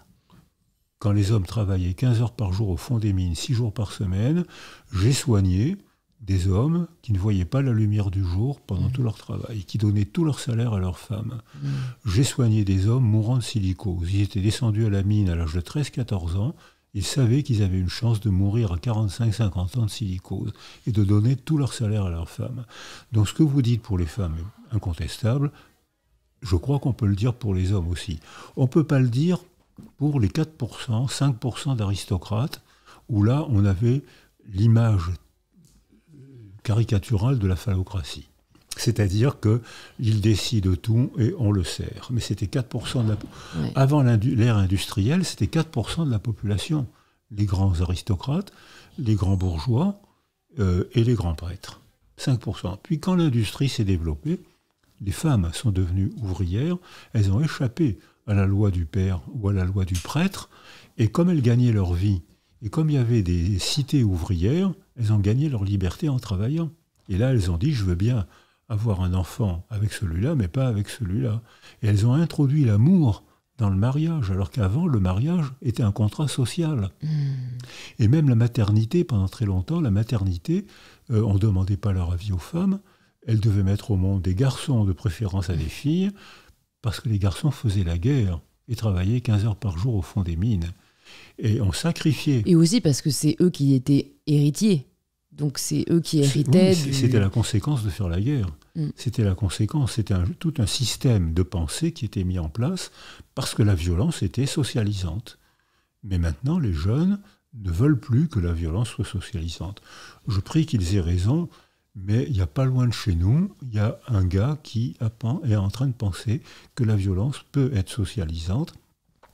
Quand les hommes travaillaient 15 heures par jour au fond des mines, 6 jours par semaine, j'ai soigné, des hommes qui ne voyaient pas la lumière du jour pendant mm. tout leur travail, qui donnaient tout leur salaire à leurs femmes. Mm. J'ai soigné des hommes mourant de silicose. Ils étaient descendus à la mine à l'âge de 13-14 ans. Ils savaient qu'ils avaient une chance de mourir à 45-50 ans de silicose et de donner tout leur salaire à leurs femmes. Donc ce que vous dites pour les femmes est incontestable. Je crois qu'on peut le dire pour les hommes aussi. On ne peut pas le dire pour les 4%, 5% d'aristocrates, où là, on avait l'image caricatural de la phallocratie. C'est-à-dire qu'il décide tout et on le sert. Mais c'était 4% de la... Avant l'ère industrielle, c'était 4% de la population. Les grands aristocrates, les grands bourgeois euh, et les grands prêtres. 5%. Puis quand l'industrie s'est développée, les femmes sont devenues ouvrières, elles ont échappé à la loi du père ou à la loi du prêtre, et comme elles gagnaient leur vie et comme il y avait des cités ouvrières, elles ont gagné leur liberté en travaillant. Et là, elles ont dit, je veux bien avoir un enfant avec celui-là, mais pas avec celui-là. Et elles ont introduit l'amour dans le mariage, alors qu'avant, le mariage était un contrat social. Hmm. Et même la maternité, pendant très longtemps, la maternité, euh, on ne demandait pas leur avis aux femmes, elles devaient mettre au monde des garçons de préférence à des filles, parce que les garçons faisaient la guerre et travaillaient 15 heures par jour au fond des mines et on sacrifié. Et aussi parce que c'est eux qui étaient héritiers. Donc c'est eux qui héritaient. C'était la conséquence de faire la guerre. Mm. C'était la conséquence. C'était tout un système de pensée qui était mis en place parce que la violence était socialisante. Mais maintenant, les jeunes ne veulent plus que la violence soit socialisante. Je prie qu'ils aient raison, mais il n'y a pas loin de chez nous, il y a un gars qui est en train de penser que la violence peut être socialisante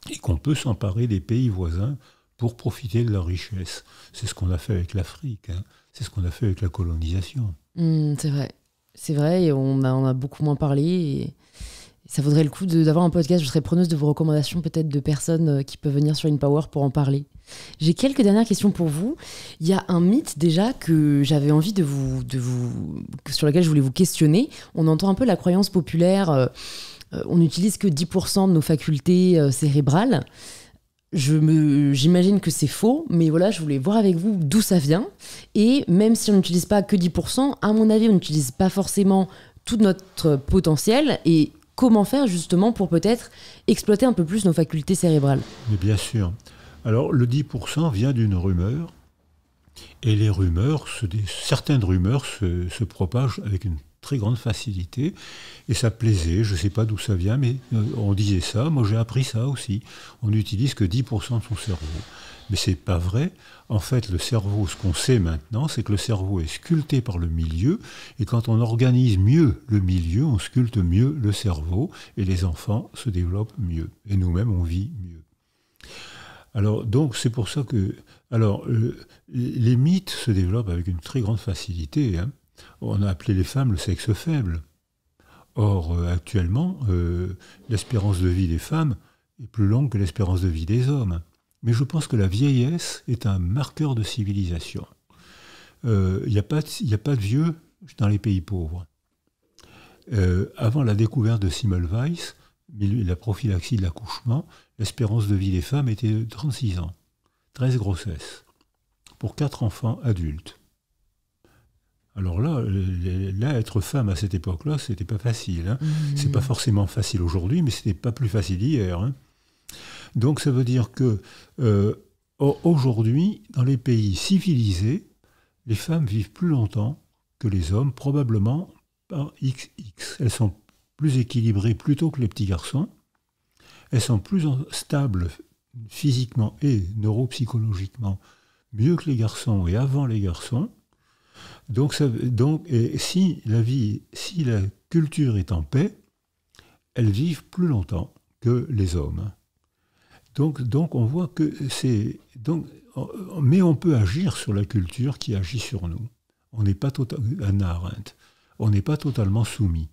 et qu'on peut s'emparer des pays voisins pour profiter de leur richesse. C'est ce qu'on a fait avec l'Afrique, hein. c'est ce qu'on a fait avec la colonisation. Hmm, c'est vrai, c'est vrai, et on en a beaucoup moins parlé. Et ça vaudrait le coup d'avoir un podcast. Je serais preneuse de vos recommandations, peut-être de personnes euh, qui peuvent venir sur InPower pour en parler. J'ai quelques dernières questions pour vous. Il y a un mythe déjà que j'avais envie de vous, de vous, sur lequel je voulais vous questionner. On entend un peu la croyance populaire. Euh, euh, on n'utilise que 10% de nos facultés euh, cérébrales. Je me J'imagine que c'est faux, mais voilà, je voulais voir avec vous d'où ça vient. Et même si on n'utilise pas que 10%, à mon avis, on n'utilise pas forcément tout notre potentiel. Et comment faire justement pour peut-être exploiter un peu plus nos facultés cérébrales bien sûr. Alors, le 10% vient d'une rumeur. Et les rumeurs, certaines rumeurs se, se propagent avec une très grande facilité. Et ça plaisait, je ne sais pas d'où ça vient, mais euh, on disait ça, moi j'ai appris ça aussi. On n'utilise que 10% de son cerveau. Mais c'est pas vrai. En fait, le cerveau, ce qu'on sait maintenant, c'est que le cerveau est sculpté par le milieu, et quand on organise mieux le milieu, on sculpte mieux le cerveau, et les enfants se développent mieux, et nous-mêmes, on vit mieux. Alors, donc, c'est pour ça que alors, euh, les mythes se développent avec une très grande facilité. Hein on a appelé les femmes le sexe faible. Or, euh, actuellement, euh, l'espérance de vie des femmes est plus longue que l'espérance de vie des hommes. Mais je pense que la vieillesse est un marqueur de civilisation. Il euh, n'y a, pas de vieux dans les pays pauvres. avant la découverte de Simmelweis, la prophylaxie de l'accouchement, l'espérance de vie des femmes était de 36 ans, 13 grossesses, pour 4 enfants adultes. Alors là, euh, là, être femme à cette époque-là, n'était pas facile. Hein. Mmh. Ce n'est pas forcément facile aujourd'hui, mais ce n'était pas plus facile hier. Hein. Donc ça veut dire que euh, aujourd'hui, dans les pays civilisés, les femmes vivent plus longtemps que les hommes, probablement par XX. Elles sont plus équilibrées plutôt que les petits garçons. Elles sont plus stables physiquement et neuropsychologiquement, mieux que les garçons et avant les garçons. Donc, donc et si la vie, si la culture est en paix, elles vivent plus longtemps que les hommes. Donc, donc on voit que c'est. Donc, mais on peut agir sur la culture qui agit sur nous. On n'est pas totalement. on n'est pas totalement soumis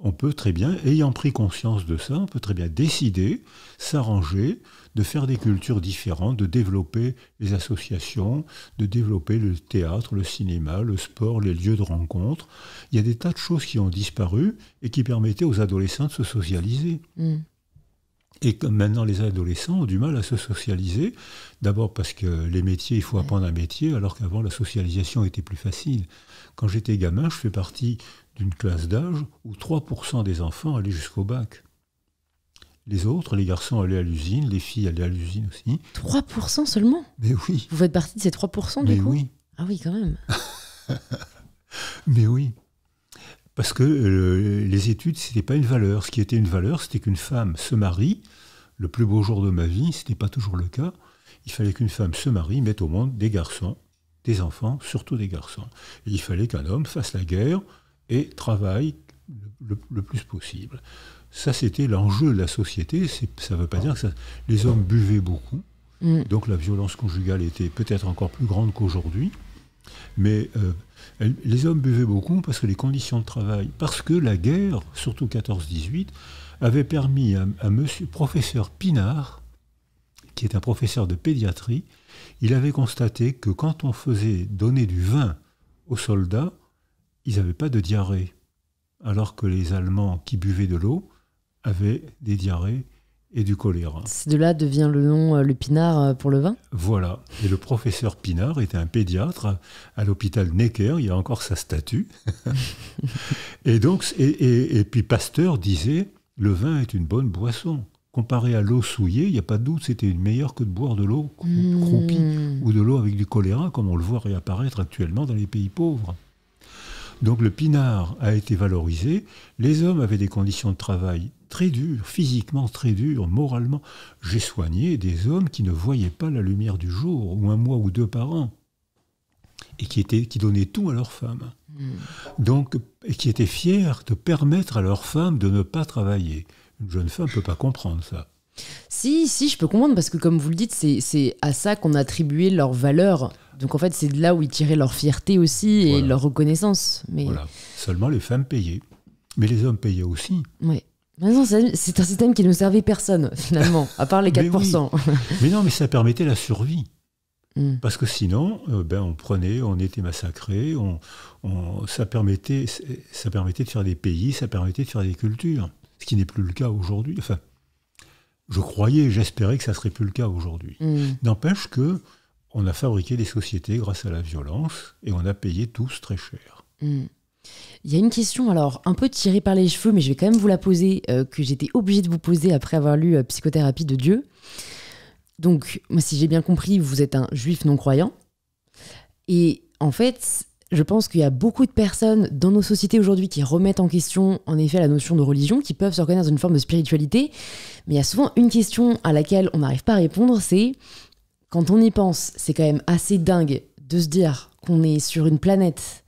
on peut très bien, ayant pris conscience de ça, on peut très bien décider, s'arranger, de faire des cultures différentes, de développer les associations, de développer le théâtre, le cinéma, le sport, les lieux de rencontre. Il y a des tas de choses qui ont disparu et qui permettaient aux adolescents de se socialiser. Mm. Et comme maintenant les adolescents ont du mal à se socialiser, d'abord parce que les métiers, il faut apprendre un métier, alors qu'avant la socialisation était plus facile. Quand j'étais gamin, je fais partie d'une classe d'âge où 3% des enfants allaient jusqu'au bac. Les autres, les garçons allaient à l'usine, les filles allaient à l'usine aussi. 3% seulement Mais oui. Vous faites partie de ces 3% du coup oui. Ah oui, quand même. (laughs) Mais oui. Parce que euh, les études, ce n'était pas une valeur. Ce qui était une valeur, c'était qu'une femme se marie. Le plus beau jour de ma vie, ce n'était pas toujours le cas. Il fallait qu'une femme se marie, mette au monde des garçons, des enfants, surtout des garçons. il fallait qu'un homme fasse la guerre, et travaille le, plus possible. Ça, c'était l'enjeu de la société. Ça ne veut pas dire que les hommes buvaient beaucoup. Mm. Donc la violence conjugale était peut-être encore plus grande qu'aujourd'hui. Mais euh, les hommes buvaient beaucoup parce que les conditions de travail, parce que la guerre, surtout 14-18, avait permis à, à, monsieur professeur Pinard, qui est un professeur de pédiatrie, il avait constaté que quand on faisait donner du vin aux soldats, ils n'avaient pas de diarrhée, alors que les Allemands qui buvaient de l'eau avaient des diarrhées et du choléra. De là devient le nom euh, le Pinard euh, pour le vin Voilà. Et le professeur Pinard était un pédiatre à l'hôpital Necker, il y a encore sa statue. (laughs) et donc, et, et, puis Pasteur disait le vin est une bonne boisson. Comparé à l'eau souillée, il n'y a pas de doute, c'était une meilleure que de boire de l'eau hmm. croupie ou de l'eau avec du choléra, comme on le voit réapparaître actuellement dans les pays pauvres. Donc le pinard a été valorisé. Les hommes avaient des conditions de travail très dures, physiquement très dures, moralement. J'ai soigné des hommes qui ne voyaient pas la lumière du jour, ou un mois ou deux par an, et qui, étaient, qui donnaient tout à leur femme. Hmm. Donc, et qui étaient fiers de permettre à leur femme de ne pas travailler. Une jeune femme ne peut pas comprendre ça. Si, si, je peux comprendre, parce que comme vous le dites, c'est à ça qu'on attribuait leur valeur. Donc en fait, c'est de là où ils tiraient leur fierté aussi et leur reconnaissance. Mais... Seulement les femmes payaient. Mais les hommes payaient aussi. Oui. C'est un système qui ne servait personne, finalement, à part les 4%. (laughs) Mais, (laughs) mais non, mais ça permettait la survie. Hmm. Parce que sinon, euh, ben, on prenait, on était massacré, on, ça, permettait, ça permettait de faire des pays, ça permettait de faire des cultures, ce qui n'est plus le cas aujourd'hui. Enfin, je croyais, j'espérais que ça ne serait plus le cas aujourd'hui. Hmm. N'empêche que on a fabriqué des sociétés grâce à la violence et on a payé tous très cher. Hmm. Il y a une question, alors un peu tirée par les cheveux, mais je vais quand même vous la poser, euh, que j'étais obligée de vous poser après avoir lu euh, Psychothérapie de Dieu. Donc, moi, si j'ai bien compris, vous êtes un juif non-croyant. Et en fait, je pense qu'il y a beaucoup de personnes dans nos sociétés aujourd'hui qui remettent en question, en effet, la notion de religion, qui peuvent se reconnaître dans une forme de spiritualité. Mais il y a souvent une question à laquelle on n'arrive pas à répondre, c'est quand on y pense, c'est quand même assez dingue de se dire qu'on est sur une planète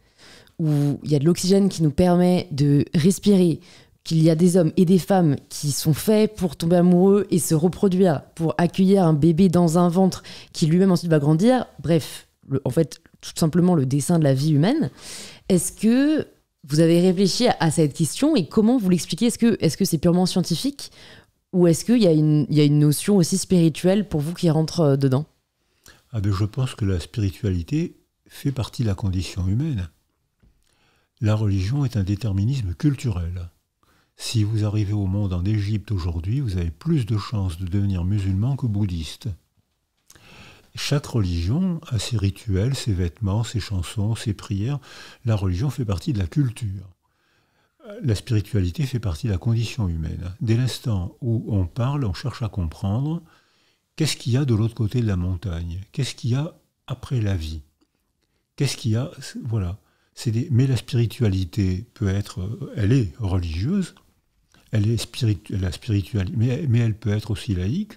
où il y a de l'oxygène qui nous permet de respirer, qu'il y a des hommes et des femmes qui sont faits pour tomber amoureux et se reproduire, pour accueillir un bébé dans un ventre qui lui-même ensuite va grandir. Bref, en fait, tout simplement le dessin de la vie humaine. Est-ce que vous avez réfléchi à, cette question et comment vous l'expliquez Est-ce que c'est purement scientifique ou est-ce qu'il y, a une, notion aussi spirituelle pour vous qui rentre euh, dedans ah ben, Je pense que la spiritualité fait partie de la condition humaine. La religion est un déterminisme culturel. Si vous arrivez au monde en Égypte aujourd'hui, vous avez plus de chances de devenir musulman que bouddhiste. Chaque religion a ses rituels, ses vêtements, ses chansons, ses prières. La religion fait partie de la culture la spiritualité fait partie de la condition humaine. Dès l'instant où on parle, on cherche à comprendre qu'est-ce qu'il y a de l'autre côté de la montagne, qu'est-ce qu'il y a après la vie, qu'est-ce qu'il y a, voilà. mais la spiritualité peut être, elle est religieuse, elle est mais elle peut être aussi laïque,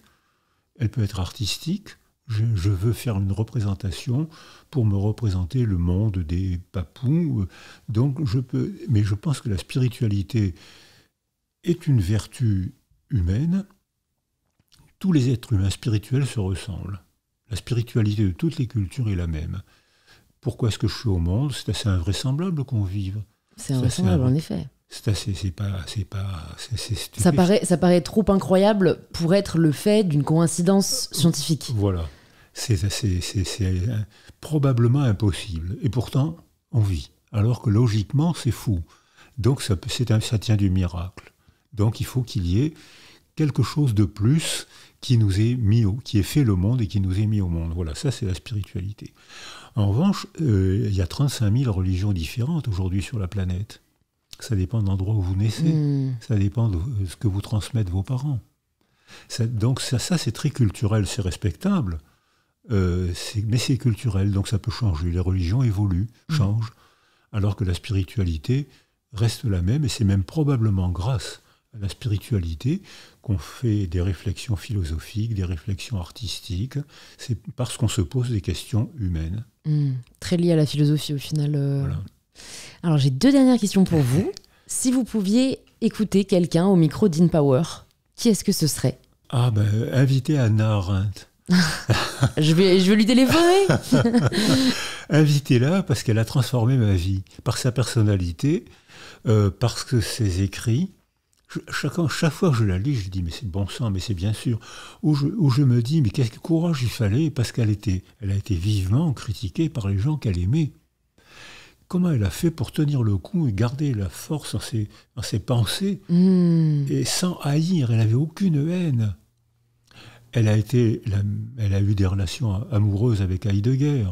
elle peut être artistique, je, veux faire une représentation pour me représenter le monde des papous. Donc je peux, mais je pense que la spiritualité est une vertu humaine. Tous les êtres humains spirituels se ressemblent. La spiritualité de toutes les cultures est la même. Pourquoi est-ce que je suis au monde C'est assez invraisemblable qu'on vive. C'est invraisemblable, en effet. C'est c'est pas, c'est pas, c'est Ça paraît, ça paraît trop incroyable pour être le fait d'une coïncidence euh, scientifique. Voilà, c'est assez, c'est euh, probablement impossible. Et pourtant, on vit. Alors que logiquement, c'est fou. Donc ça, un, ça tient du miracle. Donc il faut qu'il y ait quelque chose de plus qui nous est mis au, qui est fait le monde et qui nous est mis au monde. Voilà, ça c'est la spiritualité. En revanche, euh, il y a 35 000 religions différentes aujourd'hui sur la planète ça dépend de l'endroit où vous naissez, hmm. ça dépend de ce que vous transmettent vos parents. donc ça, c'est très culturel, c'est respectable, euh, mais c'est culturel, donc ça peut changer. Les religions évoluent, hmm. changent, alors que la spiritualité reste la même, et c'est même probablement grâce à la spiritualité qu'on fait des réflexions philosophiques, des réflexions artistiques, c'est parce qu'on se pose des questions humaines. Hmm. Très lié à la philosophie au final, euh, voilà. Alors j'ai deux dernières questions pour vous. (laughs) Si vous pouviez écouter quelqu'un au micro d'InPower, qui est-ce que ce serait Ah ben, inviter invitez Anna Arendt. je, vais, je lui téléphoner. (laughs) Invitez-la parce qu'elle a transformé ma vie par sa personnalité, euh, parce que ses écrits. chaque, fois que je la lis, je dis mais c'est bon sang, mais c'est bien sûr. Ou je, me dis mais quel courage il fallait parce qu'elle était, elle a été vivement critiquée par les gens qu'elle aimait comment elle a fait pour tenir le coup et garder la force dans ses, pensées, hmm. et sans haïr, elle n'avait aucune haine. Elle a, été, elle a eu des relations amoureuses avec Heidegger.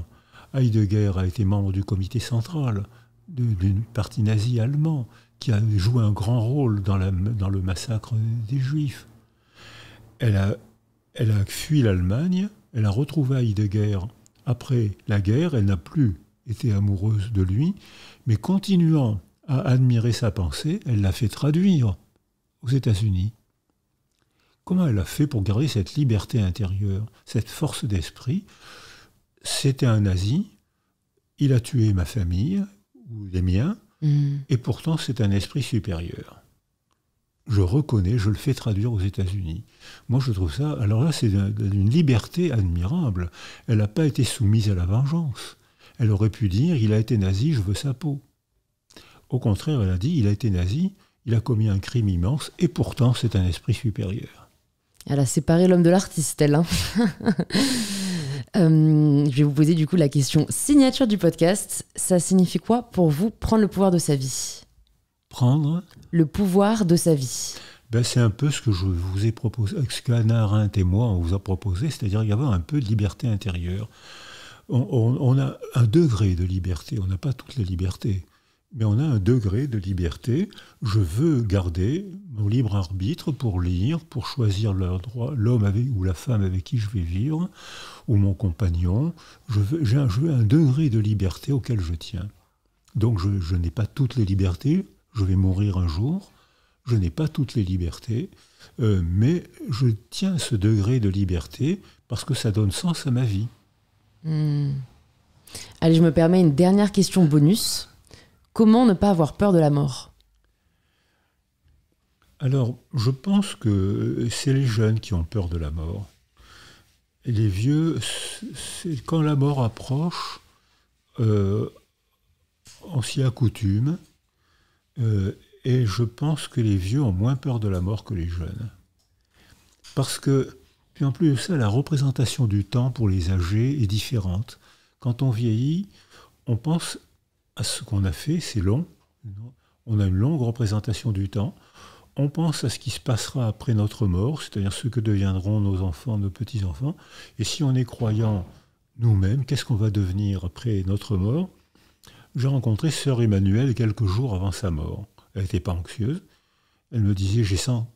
Heidegger a été membre du comité central d'une partie nazie allemand qui a joué un grand rôle dans, dans le massacre des juifs. Elle a, elle a fui l'Allemagne, elle a retrouvé Heidegger après la guerre, elle n'a plus était amoureuse de lui, mais continuant à admirer sa pensée, elle l'a fait traduire aux États-Unis. Comment elle a fait pour garder cette liberté intérieure, cette force d'esprit C'était un nazi, il a tué ma famille, ou les miens, hmm. et pourtant c'est un esprit supérieur. Je reconnais, je le fais traduire aux États-Unis. Moi je trouve ça, alors là c'est une liberté admirable. Elle n'a pas été soumise à la vengeance. Elle aurait pu dire Il a été nazi, je veux sa peau. Au contraire, elle a dit Il a été nazi, il a commis un crime immense, et pourtant c'est un esprit supérieur. Elle a séparé l'homme de l'artiste, elle. Hein. (laughs) Euh, je vais vous poser du coup la question signature du podcast. Ça signifie quoi pour vous prendre le pouvoir de sa vie Prendre Le pouvoir de sa vie. Ben, c'est un peu ce que je vous ai proposé, ce qu'Anna Arendt et moi on vous a proposé, c'est-à-dire y avoir un peu de liberté intérieure on, a un degré de liberté, on n'a pas toute la liberté, mais on a un degré de liberté. Je veux garder mon libre arbitre pour lire, pour choisir l'homme ou la femme avec qui je vais vivre, ou mon compagnon. Je veux, j'ai un, degré de liberté auquel je tiens. Donc je, n'ai pas toutes les libertés, je vais mourir un jour, je n'ai pas toutes les libertés, euh, mais je tiens ce degré de liberté parce que ça donne sens à ma vie. Hmm. Allez, je me permets une dernière question bonus. Comment ne pas avoir peur de la mort Alors, je pense que c'est les jeunes qui ont peur de la mort. les vieux, quand la mort approche, euh, on s'y accoutume. Euh, et je pense que les vieux ont moins peur de la mort que les jeunes. Parce que puis en plus de ça, la représentation du temps pour les âgés est différente. Quand on vieillit, on pense à ce qu'on a fait, c'est long. On a une longue représentation du temps. On pense à ce qui se passera après notre mort, c'est-à-dire ce que deviendront nos enfants, nos petits-enfants. Et si on est croyant nous-mêmes, qu'est-ce qu'on va devenir après notre mort J'ai rencontré sœur Emmanuelle quelques jours avant sa mort. Elle n'était pas anxieuse. Elle me disait, j'ai 100,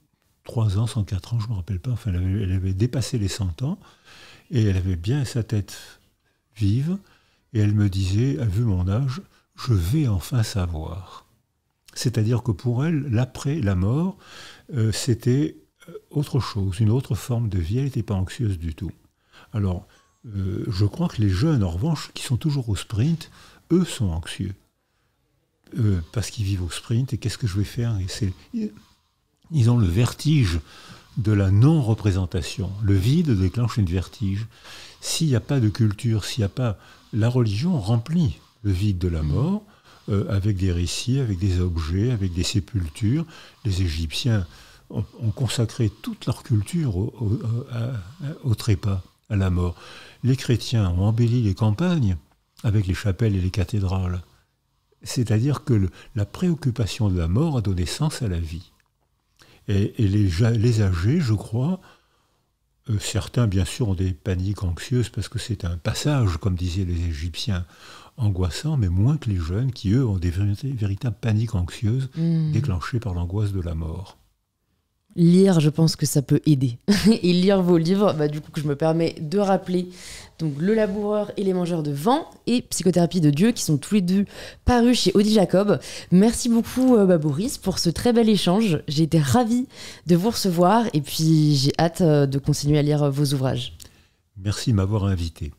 trois ans, 104 ans, je ne me rappelle pas. Enfin, elle avait, dépassé les 100 ans et elle avait bien sa tête vive. Et elle me disait, à vu mon âge, je vais enfin savoir. C'est-à-dire que pour elle, l'après, la mort, euh, c'était euh, autre chose, une autre forme de vie. Elle n'était pas anxieuse du tout. Alors, euh, je crois que les jeunes, en revanche, qui sont toujours au sprint, eux sont anxieux. parce qu'ils vivent au sprint et qu'est-ce que je vais faire ils ont le vertige de la non-représentation. Le vide déclenche une vertige. S'il n'y a pas de culture, s'il n'y a pas... La religion remplit le vide de la mm. mort euh, avec des récits, avec des objets, avec des sépultures. Les Égyptiens ont, consacré toute leur culture au, trépas, à la mort. Les chrétiens ont embelli les campagnes avec les chapelles et les cathédrales. C'est-à-dire que la préoccupation de la mort a donné sens à la vie. Et, les, âgés, je crois, euh, certains bien sûr ont des paniques anxieuses parce que c'est un passage, comme disaient les Égyptiens, angoissant, mais moins que les jeunes qui, eux, ont des véritables paniques anxieuses hmm. déclenchées par l'angoisse de la mort lire, je pense que ça peut aider. (laughs) Et lire vos livres, bah, du coup, que je me permets de rappeler donc Le laboureur et les mangeurs de vent, et Psychothérapie de Dieu, qui sont tous les deux parus chez Audi Jacob. Merci beaucoup, euh, Babouris Boris, pour ce très bel échange. J'ai été ravie de vous recevoir, et puis j'ai hâte euh, de continuer à lire euh, vos ouvrages. Merci de m'avoir invité.